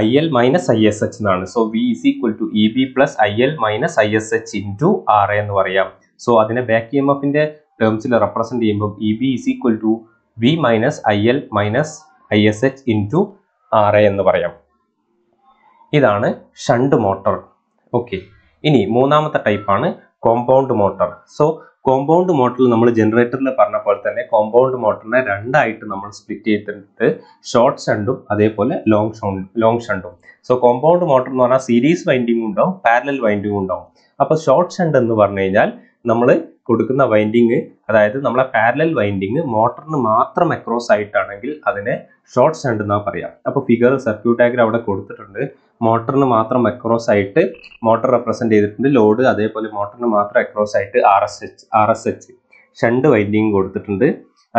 S1: I L minus I S H എന്നാണ് so V is equal to E B plus I L minus I S H into R A എന്ന് പറയാം so അതിനെ ബാക്ക് ഇ എം എഫിന്റെ ടേംസിൽ റെപ്രസെന്റ് ചെയ്യുമ്പോൾ E B is equal to V minus I L minus I S H into R A എന്ന് പറയാം ഇതാണ് shunt motor okay ഇനി മൂന്നാമത്തെ ടൈപ്പാണ് കോമ്പൗണ്ട് മോട്ടോർ സോ കോമ്പൗണ്ട് മോട്ടറിൽ നമ്മൾ ജനറേറ്ററിൽ പറഞ്ഞ പോലെ തന്നെ കോമ്പൗണ്ട് മോട്ടറിനെ രണ്ടായിട്ട് നമ്മൾ സ്പ്ലിറ്റ് ചെയ്തിട്ടുണ്ട് ഷോർട്ട് ഷണ്ടും അതേപോലെ ലോങ് ലോങ് ഷണ്ടും സോ കോമ്പൗണ്ട് മോട്ടർ എന്ന് പറഞ്ഞാൽ സീരീസ് വൈൻഡിങ് ഉണ്ടാവും പാരലൽ വൈൻഡിങ് ഉണ്ടാവും അപ്പോൾ ഷോർട്ട് ഷണ്ട് എന്ന് പറഞ്ഞു കഴിഞ്ഞാൽ നമ്മൾ കൊടുക്കുന്ന വൈൻഡിങ് അതായത് നമ്മളെ പാരലൽ വൈൻഡിങ് മോട്ടറിന് മാത്രം അക്രോസ് ആയിട്ടാണെങ്കിൽ അതിനെ ഷോർട്ട് ഷണ്ട് എന്നാ പറയാം അപ്പോൾ ഫിഗർ സർക്യൂട്ട് ഡയഗ്രം അവിടെ കൊടുത്തിട്ടുണ്ട് മോട്ടറിന് മാത്രം അക്രോസ് ആയിട്ട് മോട്ടർ റെപ്രസെന്റ് ചെയ്തിട്ടുണ്ട് ലോഡ് അതേപോലെ മോട്ടറിന് മാത്രം അക്രോസ് ആയിട്ട് R S H R S H shunt winding കൊടുത്തിട്ടുണ്ട്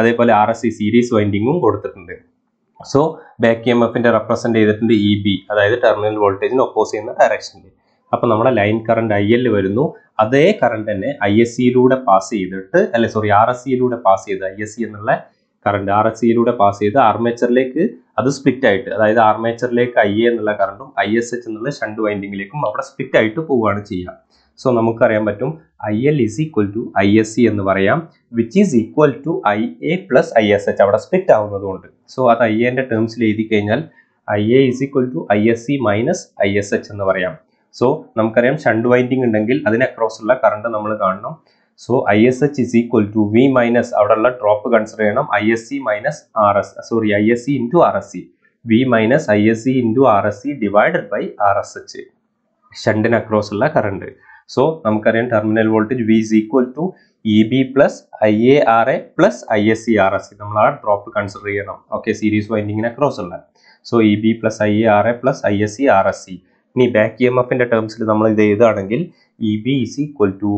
S1: അതേപോലെ ആർ എസ് സീരീസ് വൈൻഡിങ്ങും കൊടുത്തിട്ടുണ്ട് സോ ബാക്ക് എം എഫിന്റെ റെപ്രസെന്റ് ചെയ്തിട്ടുണ്ട് ഇ e ബി അതായത് ടെർമിനൽ വോൾട്ടേജിന് ഓപ്പോസ് ചെയ്യുന്ന ഡയറക്ഷനിൽ അപ്പോൾ നമ്മുടെ ലൈൻ കറണ്ട് ഐ എൽ വരുന്നു അതേ കറണ്ട് തന്നെ ഐ എസ് സിയിലൂടെ പാസ് ചെയ്തിട്ട് അല്ലെ സോറി ആർ എസ് സിയിലൂടെ പാസ് ചെയ്ത് ഐ എസ് സി എന്നുള്ള കറണ്ട് ആർ എസ് സിയിലൂടെ പാസ് ചെയ്ത് ആർമേച്ചറിലേക്ക് അത് സ്പ്ലിറ്റ് ആയിട്ട് അതായത് ആർമേച്ചറിലേക്ക് ഐ എ എന്നുള്ള കറണ്ടും ഐ എസ് എച്ച് എന്നുള്ള ഷണ്ട് വൈൻഡിങ്ങിലേക്കും അവിടെ സ്പ്ലിറ്റ് ആയിട്ട് പോവുകയാണ് ചെയ്യുക സോ നമുക്കറിയാൻ പറ്റും I L is equal to I S C എന്ന് പറയാം which is equal to I A plus I S H അവിടെ സ്പ്ലിറ്റ് ആവുന്നതുകൊണ്ട് സോ അത് ഐ എൻ്റെ ടേംസിൽ എഴുതി കഴിഞ്ഞാൽ I A is equal to I S C minus I S H എന്ന് പറയാം സോ നമുക്കറിയാം ഷണ്ട് വൈൻഡിങ് ഉണ്ടെങ്കിൽ അതിന് അക്രോസ് ഉള്ള കറണ്ട് നമ്മൾ കാണണം so I S H is equal to V minus അവിടെയുള്ള ഡ്രോപ്പ് കൺസിഡർ ചെയ്യണം I S C minus R S sorry I S C into R S C V minus I S C into R S C divided by R S H ഷണ്ടിന് across ഉള്ള current so നമുക്കറിയാം terminal voltage V is equal to E B plus I A R A plus I S C R S C നമ്മൾ ആ drop consider ചെയ്യണം okay series വൈൻഡിങ്ങിന് across ഉള്ള so E B plus I A R A plus I S C R S C ഇനി back E M എഫിന്റെ ടേംസിൽ നമ്മൾ ഇത് എഴുതുകയാണെങ്കിൽ E e B is equal to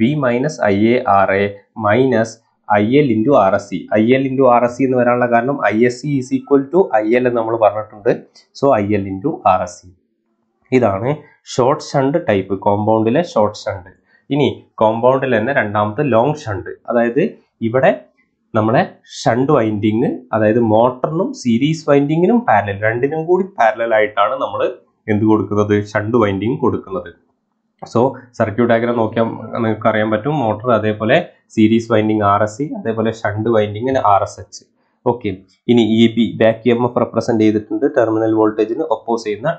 S1: V minus I A R A minus I L into R S C I L into R S C എന്ന് വരാനുള്ള കാരണം I S C is equal to I L എന്ന് നമ്മൾ പറഞ്ഞിട്ടുണ്ട് so I L into R S C ഇതാണ് short shunt type കോമ്പൗണ്ടിലെ short shunt ഇനി കോമ്പൗണ്ടിൽ തന്നെ രണ്ടാമത്തെ ലോങ് ഷണ്ട് അതായത് ഇവിടെ നമ്മളെ ഷണ്ട് വൈൻഡിങ് അതായത് മോട്ടറിനും സീരീസ് വൈൻഡിങ്ങിനും പാരലൽ രണ്ടിനും കൂടി പാരലൽ ആയിട്ടാണ് നമ്മൾ എന്ത് കൊടുക്കുന്നത് ഷണ്ട് വൈൻഡിങ് കൊടുക്കുന്നത് സോ സർക്യൂട്ട് ഡയഗ്രാം നോക്കിയാൽ നിങ്ങൾക്ക് അറിയാൻ പറ്റും മോട്ടർ അതേപോലെ series winding R S C അതേപോലെ shunt winding R S H okay ഇനി E B back M F represent ചെയ്തിട്ടുണ്ട് ടെർമിനൽ വോൾട്ടേജിന് ഒപ്പോസ് ചെയ്യുന്ന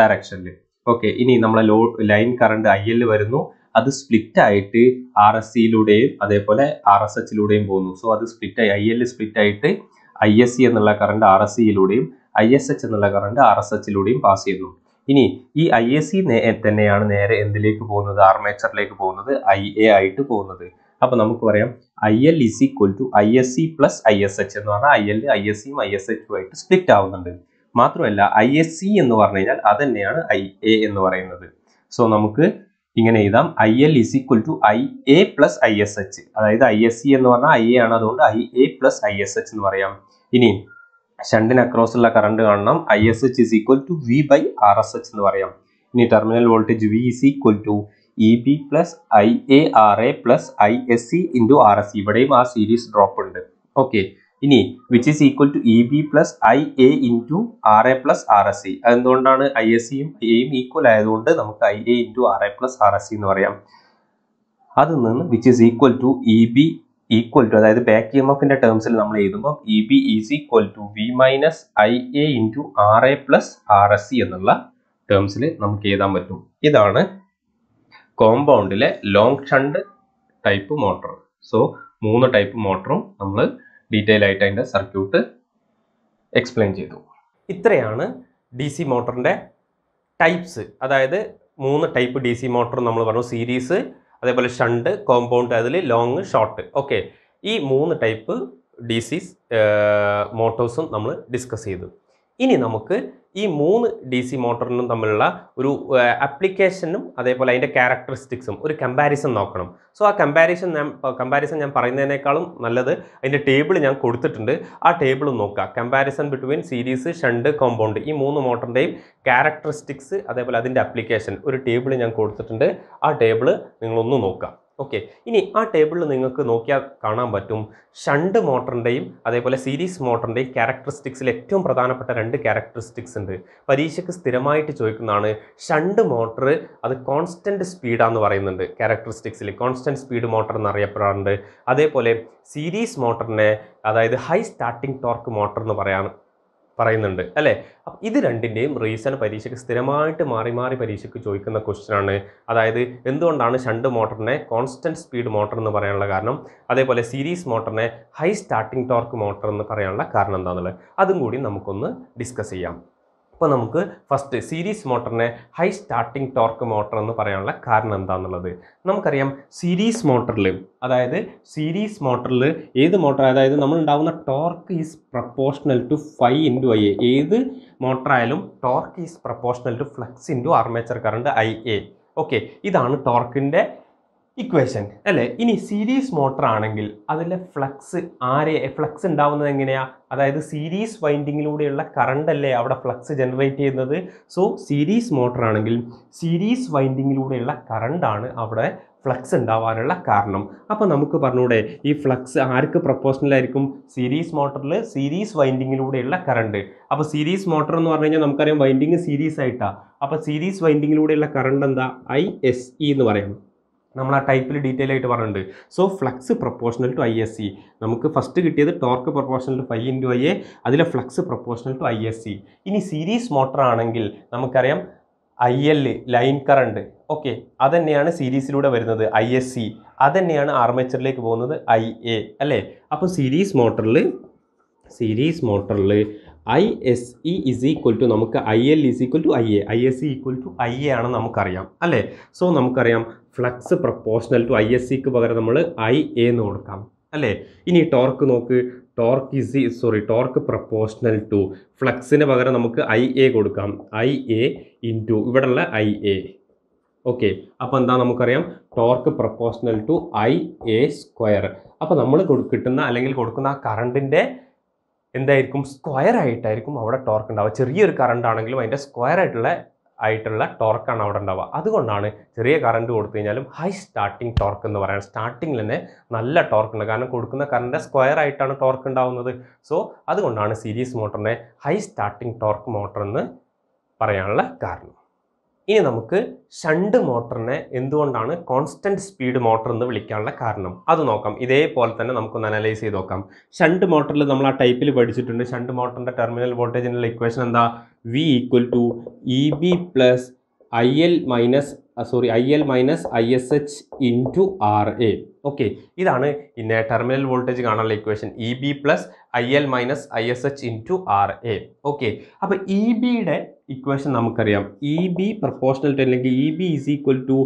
S1: ഡയറക്ഷനിൽ ഓക്കെ ഇനി നമ്മളെ ലോ ലൈൻ കറണ്ട് ഐ എൽ വരുന്നു അത് സ്പ്ലിറ്റ് ആയിട്ട് ആർ എസ് സിയിലൂടെയും അതേപോലെ ആർ എസ് എച്ചിലൂടെയും പോകുന്നു സോ അത് സ്പ്ലിറ്റ് ആയി ഐ എൽ സ്പ്ലിറ്റ് ആയിട്ട് ഐ എസ് സി എന്നുള്ള കറണ്ട് ആർ എസ് സിയിലൂടെയും ഐ എസ് എച്ച് എന്നുള്ള കറണ്ട് ആർ എസ് എച്ചിലൂടെയും പാസ് ചെയ്യുന്നു ഇനി ഈ ഐ എ സി തന്നെയാണ് നേരെ എന്തിലേക്ക് പോകുന്നത് ആർമേച്ചറിലേക്ക് പോകുന്നത് ഐ എ ആയിട്ട് പോകുന്നത് അപ്പൊ നമുക്ക് പറയാം I L is equal to I S C plus I S H എന്ന് പറഞ്ഞാൽ ഐ എൽ ഐ എസ് സിയും ഐ എസ് എച്ചും ആയിട്ട് സ്പ്ലിറ്റ് ആവുന്നുണ്ട് മാത്രമല്ല ഐ എസ് സി എന്ന് പറഞ്ഞു കഴിഞ്ഞാൽ അതന്നെയാണ് ഐ എ എന്ന് പറയുന്നത് സോ നമുക്ക് ഇങ്ങനെ എഴുതാം I L is equal to I A plus I S H അതായത് ഐ എസ് സി എന്ന് പറഞ്ഞാൽ ഐ എ ആണ് അതുകൊണ്ട് I A plus I S H എന്ന് പറയാം ഇനി ഷണ്ടിന് ഉള്ള കറണ്ട് കാണണം I S H is equal to V by R S H എന്ന് പറയാം ഇനി terminal voltage V is equal to E B plus I A R A plus I S C into R S ഇവിടെയും ആ series drop ഉണ്ട് okay ഇനി which is equal to E B plus I A into R A plus R S C അതെന്തുകൊണ്ടാണ് I S സിയും എയും equal ആയതുകൊണ്ട് നമുക്ക് I A into R A plus R S C എന്ന് പറയാം അതിൽ നിന്ന് which is equal to E B equal to അതായത് ബാക്ക് ഇ എം എഫിന്റെ ടേംസിൽ നമ്മൾ എഴുതുമ്പോൾ E B is equal to V minus I A into R A plus R S C എന്നുള്ള ടേംസിൽ നമുക്ക് എഴുതാൻ പറ്റും ഇതാണ് കോമ്പൗണ്ടിലെ long shunt type motor so മൂന്ന് ടൈപ്പ് മോട്ടറും നമ്മൾ ഡീറ്റെയിൽ ആയിട്ട് അതിൻ്റെ സർക്യൂട്ട് എക്സ്പ്ലെയിൻ ചെയ്തു ഇത്രയാണ് ഡി സി മോട്ടറിൻ്റെ ടൈപ്സ് അതായത് മൂന്ന് ടൈപ്പ് ഡി സി മോട്ടർ നമ്മൾ പറഞ്ഞു സീരീസ് അതേപോലെ ഷണ്ട് കോമ്പൗണ്ട് അതിൽ ലോങ് ഷോർട്ട് ഓക്കെ ഈ മൂന്ന് ടൈപ്പ് ഡിസീസ് മോട്ടോസും നമ്മൾ ഡിസ്കസ് ചെയ്തു ഇനി നമുക്ക് ഈ മൂന്ന് ഡി സി മോട്ടറിനും തമ്മിലുള്ള ഒരു ആപ്ലിക്കേഷനും അതേപോലെ അതിൻ്റെ ക്യാരക്ടറിസ്റ്റിക്സും ഒരു കമ്പാരിസൺ നോക്കണം സോ ആ കമ്പാരിസൺ ഞാൻ കമ്പാരിസൺ ഞാൻ പറയുന്നതിനേക്കാളും നല്ലത് അതിൻ്റെ ടേബിൾ ഞാൻ കൊടുത്തിട്ടുണ്ട് ആ ടേബിൾ നോക്കുക comparison between series shunt compound ഈ മൂന്ന് മോട്ടറിൻ്റെയും ക്യാരക്ടറിസ്റ്റിക്സ് അതേപോലെ അതിൻ്റെ അപ്ലിക്കേഷൻ ഒരു ടേബിൾ ഞാൻ കൊടുത്തിട്ടുണ്ട് ആ ടേബിൾ നിങ്ങളൊന്ന് നോക്കുക ഓക്കെ ഇനി ആ ടേബിളിൽ നിങ്ങൾക്ക് നോക്കിയാൽ കാണാൻ പറ്റും ഷണ്ട് മോട്ടറിൻ്റെയും അതേപോലെ സീരീസ് മോട്ടറിൻ്റെയും ക്യാരക്ടറിസ്റ്റിക്സിൽ ഏറ്റവും പ്രധാനപ്പെട്ട രണ്ട് ക്യാരക്ടറിസ്റ്റിക്സ് ഉണ്ട് പരീക്ഷയ്ക്ക് സ്ഥിരമായിട്ട് ചോദിക്കുന്നതാണ് ഷണ്ട് മോട്ടർ അത് കോൺസ്റ്റൻറ്റ് സ്പീഡാന്ന് പറയുന്നുണ്ട് ക്യാരക്ടറിസ്റ്റിക്സിൽ കോൺസ്റ്റൻറ്റ് സ്പീഡ് മോട്ടർ എന്നറിയപ്പെടാറുണ്ട് അതേപോലെ സീരീസ് മോട്ടറിനെ അതായത് ഹൈ സ്റ്റാർട്ടിംഗ് ടോർക്ക് മോട്ടർ എന്ന് പറയാൻ പറയുന്നുണ്ട് അല്ലേ ഇത് രണ്ടിൻ്റെയും റീസൺ പരീക്ഷയ്ക്ക് സ്ഥിരമായിട്ട് മാറി മാറി പരീക്ഷയ്ക്ക് ചോദിക്കുന്ന ക്വസ്റ്റനാണ് ആണ് അതായത് എന്തുകൊണ്ടാണ് ഷണ്ട് മോട്ടറിനെ കോൺസ്റ്റൻറ്റ് സ്പീഡ് മോട്ടർ എന്ന് പറയാനുള്ള കാരണം അതേപോലെ സീരീസ് മോട്ടറിനെ ഹൈ സ്റ്റാർട്ടിംഗ് ടോർക്ക് മോട്ടർ എന്ന് പറയാനുള്ള കാരണം എന്താണെന്നുള്ളത് അതും കൂടി നമുക്കൊന്ന് ഡിസ്കസ് ചെയ്യാം അപ്പോൾ നമുക്ക് ഫസ്റ്റ് സീരീസ് മോട്ടറിനെ ഹൈ സ്റ്റാർട്ടിംഗ് ടോർക്ക് മോട്ടർ എന്ന് പറയാനുള്ള കാരണം എന്താണെന്നുള്ളത് നമുക്കറിയാം സീരീസ് മോട്ടറിൽ അതായത് സീരീസ് മോട്ടറിൽ ഏത് മോട്ടർ അതായത് നമ്മൾ ഉണ്ടാകുന്ന torque is proportional to phi into I ഏത് മോട്ടറായാലും torque is proportional to flux into armature current I A okay ഇതാണ് ടോർക്കിൻ്റെ ഇക്വേഷൻ അല്ലേ ഇനി സീരീസ് മോട്ടർ ആണെങ്കിൽ അതിലെ ഫ്ലക്സ് ആരെ ഫ്ലക്സ് ഉണ്ടാവുന്നത് എങ്ങനെയാ അതായത് സീരീസ് വൈൻഡിങ്ങിലൂടെയുള്ള കറണ്ട് അല്ലേ അവിടെ ഫ്ലക്സ് ജനറേറ്റ് ചെയ്യുന്നത് സോ സീരീസ് മോട്ടർ ആണെങ്കിൽ സീരീസ് വൈൻഡിങ്ങിലൂടെയുള്ള കറണ്ടാണ് അവിടെ ഫ്ലക്സ് ഉണ്ടാവാനുള്ള കാരണം അപ്പോൾ നമുക്ക് പറഞ്ഞൂടെ ഈ ഫ്ലക്സ് ആർക്ക് ആയിരിക്കും സീരീസ് മോട്ടറിൽ സീരീസ് വൈൻഡിങ്ങിലൂടെയുള്ള കറണ്ട് അപ്പോൾ സീരീസ് മോട്ടർ എന്ന് പറഞ്ഞു കഴിഞ്ഞാൽ നമുക്കറിയാം വൈൻഡിങ് സീരീസ് ആയിട്ടാണ് അപ്പോൾ സീരീസ് വൈൻഡിങ്ങിലൂടെയുള്ള കറണ്ട് എന്താ ഐ എസ് ഇ എന്ന് പറയാം നമ്മൾ ആ ടൈപ്പിൽ ഡീറ്റെയിൽ ആയിട്ട് പറഞ്ഞിട്ടുണ്ട് so flux proportional to I S C നമുക്ക് ഫസ്റ്റ് കിട്ടിയത് torque proportional to phi into I A അതിലെ flux proportional to I S C ഇനി സീരീസ് മോട്ടർ ആണെങ്കിൽ നമുക്കറിയാം I L line current okay അതന്നെയാണ് സീരീസിലൂടെ വരുന്നത് ഐ എസ് സി അതന്നെയാണ് ആർമേച്ചറിലേക്ക് പോകുന്നത് ഐ എ അല്ലേ അപ്പോൾ സീരീസ് മോട്ടറിൽ സീരീസ് മോട്ടറിൽ I S E is equal to നമുക്ക് I L is equal to I A I S E equal to I A ആണെന്ന് നമുക്കറിയാം അല്ലേ സോ നമുക്കറിയാം flux proportional to I S സിക്ക് പകരം നമ്മൾ ഐ എ എന്ന് കൊടുക്കാം അല്ലേ ഇനി ടോർക്ക് നോക്ക് torque is sorry torque proportional to ഫ്ലക്സിന് പകരം നമുക്ക് ഐ എ കൊടുക്കാം ഐ എ ഇവിടെ ഉള്ള ഐ എ ഓക്കെ അപ്പോൾ എന്താ നമുക്കറിയാം torque proportional to I A square അപ്പോൾ നമ്മൾ കിട്ടുന്ന അല്ലെങ്കിൽ കൊടുക്കുന്ന ആ കറണ്ടിൻ്റെ എന്തായിരിക്കും സ്ക്വയർ ആയിട്ടായിരിക്കും അവിടെ ടോർക്ക് ഉണ്ടാവുക ചെറിയൊരു കറണ്ട് ആണെങ്കിലും അതിൻ്റെ സ്ക്വയർ ആയിട്ടുള്ള ആയിട്ടുള്ള ടോർക്കാണ് അവിടെ ഉണ്ടാവുക അതുകൊണ്ടാണ് ചെറിയ കറണ്ട് കൊടുത്തു കഴിഞ്ഞാലും ഹൈ സ്റ്റാർട്ടിങ് ടോർക്ക് എന്ന് പറയുന്നത് സ്റ്റാർട്ടിങ്ങിൽ തന്നെ നല്ല ടോർക്ക് ഉണ്ട് കാരണം കൊടുക്കുന്ന കറണ്ട് സ്ക്വയർ ആയിട്ടാണ് ടോർക്ക് ഉണ്ടാവുന്നത് സോ അതുകൊണ്ടാണ് സീരീസ് മോട്ടറിനെ ഹൈ സ്റ്റാർട്ടിങ് ടോർക്ക് മോട്ടർ എന്ന് പറയാനുള്ള കാരണം ഇനി നമുക്ക് ഷണ്ട് മോട്ടറിനെ എന്തുകൊണ്ടാണ് കോൺസ്റ്റൻറ്റ് സ്പീഡ് മോട്ടർ എന്ന് വിളിക്കാനുള്ള കാരണം അത് നോക്കാം ഇതേപോലെ തന്നെ നമുക്കൊന്ന് അനലൈസ് ചെയ്ത് നോക്കാം ഷണ്ട് മോട്ടറിൽ നമ്മൾ ആ ടൈപ്പിൽ പഠിച്ചിട്ടുണ്ട് ഷണ്ട് മോട്ടറിൻ്റെ ടെർമിനൽ വോൾട്ടേജിനുള്ള ഇക്വേഷൻ എന്താ V equal to E B plus I L minus sorry I L minus I S H into R A okay ഇതാണ് ഇന്ന് ടെർമിനൽ വോൾട്ടേജ് കാണാനുള്ള equation E B plus I L minus I S H into R A okay അപ്പോൾ E ബിയുടെ equation നമുക്കറിയാം E B proportional to അല്ലെങ്കിൽ E B is equal to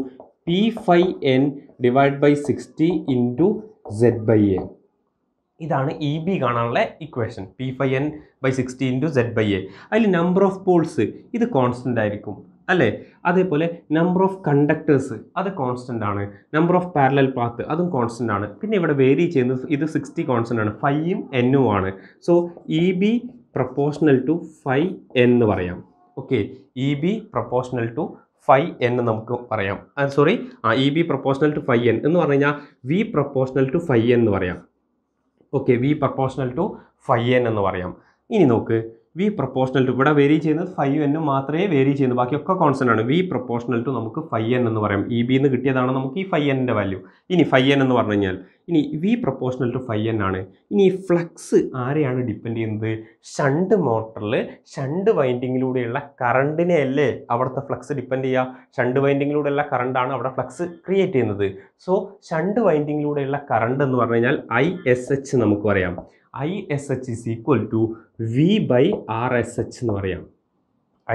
S1: P phi N divide by sixty into Z by A ഇതാണ് E e B കാണാനുള്ള equation P phi N by sixty into Z by A അതിൽ number of poles ഇത് constant ആയിരിക്കും അല്ലേ അതേപോലെ number of conductors അത് constant ആണ് number of parallel path അതും കോൺസ്റ്റൻ്റ് ആണ് പിന്നെ ഇവിടെ വേരി ചെയ്യുന്നത് ഇത് സിക്സ്റ്റി കോൺസ്റ്റൻ്റ് ആണ് ഫൈയും എന്നും ആണ് so E B proportional to phi എന്ന് പറയാം okay E B proportional to phi എന്ന് നമുക്ക് പറയാം സോറി ആ E B proportional to phi N എന്ന് പറഞ്ഞു കഴിഞ്ഞാൽ വി പ്രപ്പോഷണൽ ടു ഫൈ എന്ന് പറയാം okay V proportional to phi N എന്ന് പറയാം ഇനി നോക്ക് വി പ്രൊപ്പോഷണൽ ടു ഇവിടെ വേരി ചെയ്യുന്നത് ഫൈവ് എന്നും മാത്രമേ വേരി ചെയ്യുന്നു ബാക്കിയൊക്കെ കോൺസെൻ്റ് ആണ് വി പ്രൊപ്പോഷണൽ ടു നമുക്ക് ഫൈവ് എൻ എന്ന് പറയാം ഇ e ബിന്ന് കിട്ടിയതാണ് നമുക്ക് ഈ ഫൈവ് എൻ്റെ വാല്യൂ ഇനി ഫൈവ് എൻ എന്ന് പറഞ്ഞു കഴിഞ്ഞാൽ ഇനി V proportional to phi N ആണ് ഇനി ഫ്ലക്സ് ആരെയാണ് ഡിപ്പെൻഡ് ചെയ്യുന്നത് ഷണ്ട് മോട്ടറിൽ ഷണ്ട് വൈൻഡിങ്ങിലൂടെയുള്ള കറണ്ടിനെ അല്ലേ അവിടുത്തെ ഫ്ലക്സ് ഡിപ്പെൻഡ് ചെയ്യുക ഷണ്ട് വൈൻഡിങ്ങിലൂടെയുള്ള കറണ്ടാണ് അവിടെ ഫ്ലക്സ് ക്രിയേറ്റ് ചെയ്യുന്നത് സോ ഷണ്ട് വൈൻഡിങ്ങിലൂടെയുള്ള കറണ്ട് എന്ന് പറഞ്ഞു കഴിഞ്ഞാൽ ഐ എസ് എച്ച് നമുക്ക് പറയാം I S H is equal to V by R S H എന്ന് പറയാം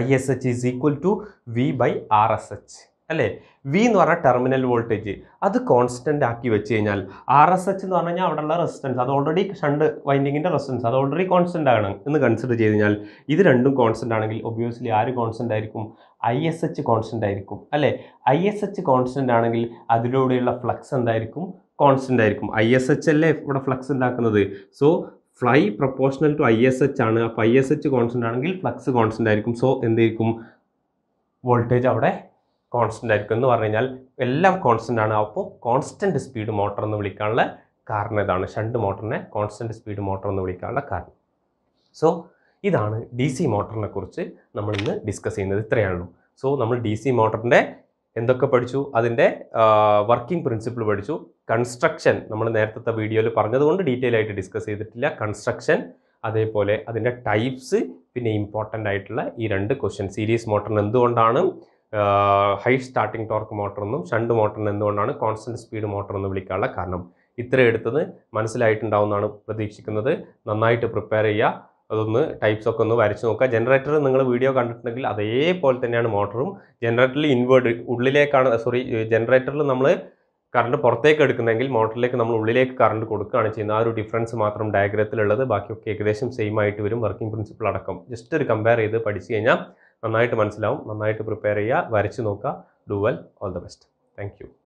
S1: I S H is equal to V by R S H അല്ലേ വി എന്ന് പറഞ്ഞാൽ ടെർമിനൽ വോൾട്ടേജ് അത് കോൺസ്റ്റൻ്റ് ആക്കി വെച്ച് കഴിഞ്ഞാൽ ആർ എസ് എച്ച് എന്ന് പറഞ്ഞു കഴിഞ്ഞാൽ അവിടെയുള്ള റെസിസ്റ്റൻസ് അത് ഓൾറെഡി ഷണ്ട് വൈൻഡിങ്ങിൻ്റെ റെസിസ്റ്റൻസ് അത് ഓൾറെഡി കോൺസ്റ്റൻ്റ് ആണ് എന്ന് കൺസിഡർ ചെയ്ത് കഴിഞ്ഞാൽ ഇത് രണ്ടും കോൺസ്റ്റൻ്റ് ആണെങ്കിൽ ഒബ്വിയസ്ലി ആര് കോൺസ്റ്റൻ്റ് ആയിരിക്കും ഐ എസ് എച്ച് കോൺസ്റ്റൻ്റ് ആയിരിക്കും അല്ലേ ഐ എസ് എച്ച് കോൺസ്റ്റൻ്റ് ആണെങ്കിൽ അതിലൂടെയുള്ള ഫ്ലക്സ് എന്തായിരിക്കും കോൺസ്റ്റൻ്റ് ആയിരിക്കും ഐ എസ് എച്ച് അല്ലേ ഇവിടെ ഫ്ലക്സ് ഉണ്ടാക്കുന്നത് so phi proportional to I S H ആണ് അപ്പോൾ ഐ എസ് എച്ച് കോൺസ്റ്റൻ്റ് ആണെങ്കിൽ ഫ്ലക്സ് കോൺസ്റ്റൻ്റ് ആയിരിക്കും സോ എന്തായിരിക്കും വോൾട്ടേജ് അവിടെ കോൺസ്റ്റൻ്റ് ആയിരിക്കും എന്ന് പറഞ്ഞു കഴിഞ്ഞാൽ എല്ലാം കോൺസ്റ്റൻ്റ് ആണ് അപ്പോൾ കോൺസ്റ്റൻറ്റ് സ്പീഡ് മോട്ടർ എന്ന് വിളിക്കാനുള്ള കാരണം ഇതാണ് ഷണ്ട് മോട്ടറിനെ കോൺസ്റ്റൻറ്റ് സ്പീഡ് മോട്ടർ എന്ന് വിളിക്കാനുള്ള കാരണം സോ ഇതാണ് ഡി സി മോട്ടറിനെ കുറിച്ച് നമ്മൾ ഇന്ന് ഡിസ്കസ് ചെയ്യുന്നത് ഇത്രയേ ഉള്ളൂ സോ നമ്മൾ ഡി സി മോട്ടറിൻ്റെ എന്തൊക്കെ പഠിച്ചു അതിൻ്റെ വർക്കിംഗ് പ്രിൻസിപ്പിൾ പഠിച്ചു കൺസ്ട്രക്ഷൻ നമ്മൾ നേരത്തെ വീഡിയോയിൽ പറഞ്ഞതുകൊണ്ട് ഡീറ്റെയിൽ ആയിട്ട് ഡിസ്കസ് ചെയ്തിട്ടില്ല കൺസ്ട്രക്ഷൻ അതേപോലെ അതിൻ്റെ ടൈപ്സ് പിന്നെ ഇമ്പോർട്ടൻ്റ് ആയിട്ടുള്ള ഈ രണ്ട് ക്വസ്റ്റ്യൻ സീരീസ് മോട്ടറിന് എന്തുകൊണ്ടാണ് ഹൈ സ്റ്റാർട്ടിംഗ് ടോർക്ക് മോട്ടർ എന്നും ഷണ്ട് മോട്ടറിന് എന്തുകൊണ്ടാണ് കോൺസ്റ്റൻറ്റ് സ്പീഡ് മോട്ടർ എന്ന് വിളിക്കാനുള്ള കാരണം ഇത്രയും എടുത്തത് മനസ്സിലായിട്ടുണ്ടാവുമെന്നാണ് പ്രതീക്ഷിക്കുന്നത് നന്നായിട്ട് പ്രിപ്പയർ ചെയ്യുക അതൊന്ന് ടൈപ്സ് ഒക്കെ ഒന്ന് വരച്ച് നോക്കുക ജനറേറ്റർ നിങ്ങൾ വീഡിയോ കണ്ടിട്ടുണ്ടെങ്കിൽ അതേപോലെ തന്നെയാണ് മോട്ടറും ജനറേറ്ററിൽ ഇൻവേർഡ് ഉള്ളിലേക്കാണ് സോറി ജനറേറ്ററിൽ നമ്മൾ കറണ്ട് പുറത്തേക്ക് എടുക്കുന്നെങ്കിൽ മോട്ടറിലേക്ക് നമ്മൾ ഉള്ളിലേക്ക് കറണ്ട് കൊടുക്കുകയാണ് ചെയ്യുന്നത് ആ ഒരു ഡിഫറൻസ് മാത്രം ഡയഗ്രത്തിലുള്ളത് ബാക്കിയൊക്കെ ഏകദേശം സെയിം ആയിട്ട് വരും വർക്കിംഗ് പ്രിൻസിപ്പിൾ അടക്കം ജസ്റ്റ് ഒരു കമ്പയർ ചെയ്ത് പഠിച്ച് കഴിഞ്ഞാൽ നന്നായിട്ട് മനസ്സിലാവും നന്നായിട്ട് പ്രിപ്പയർ ചെയ്യുക വരച്ച് നോക്കുക do well all the best thank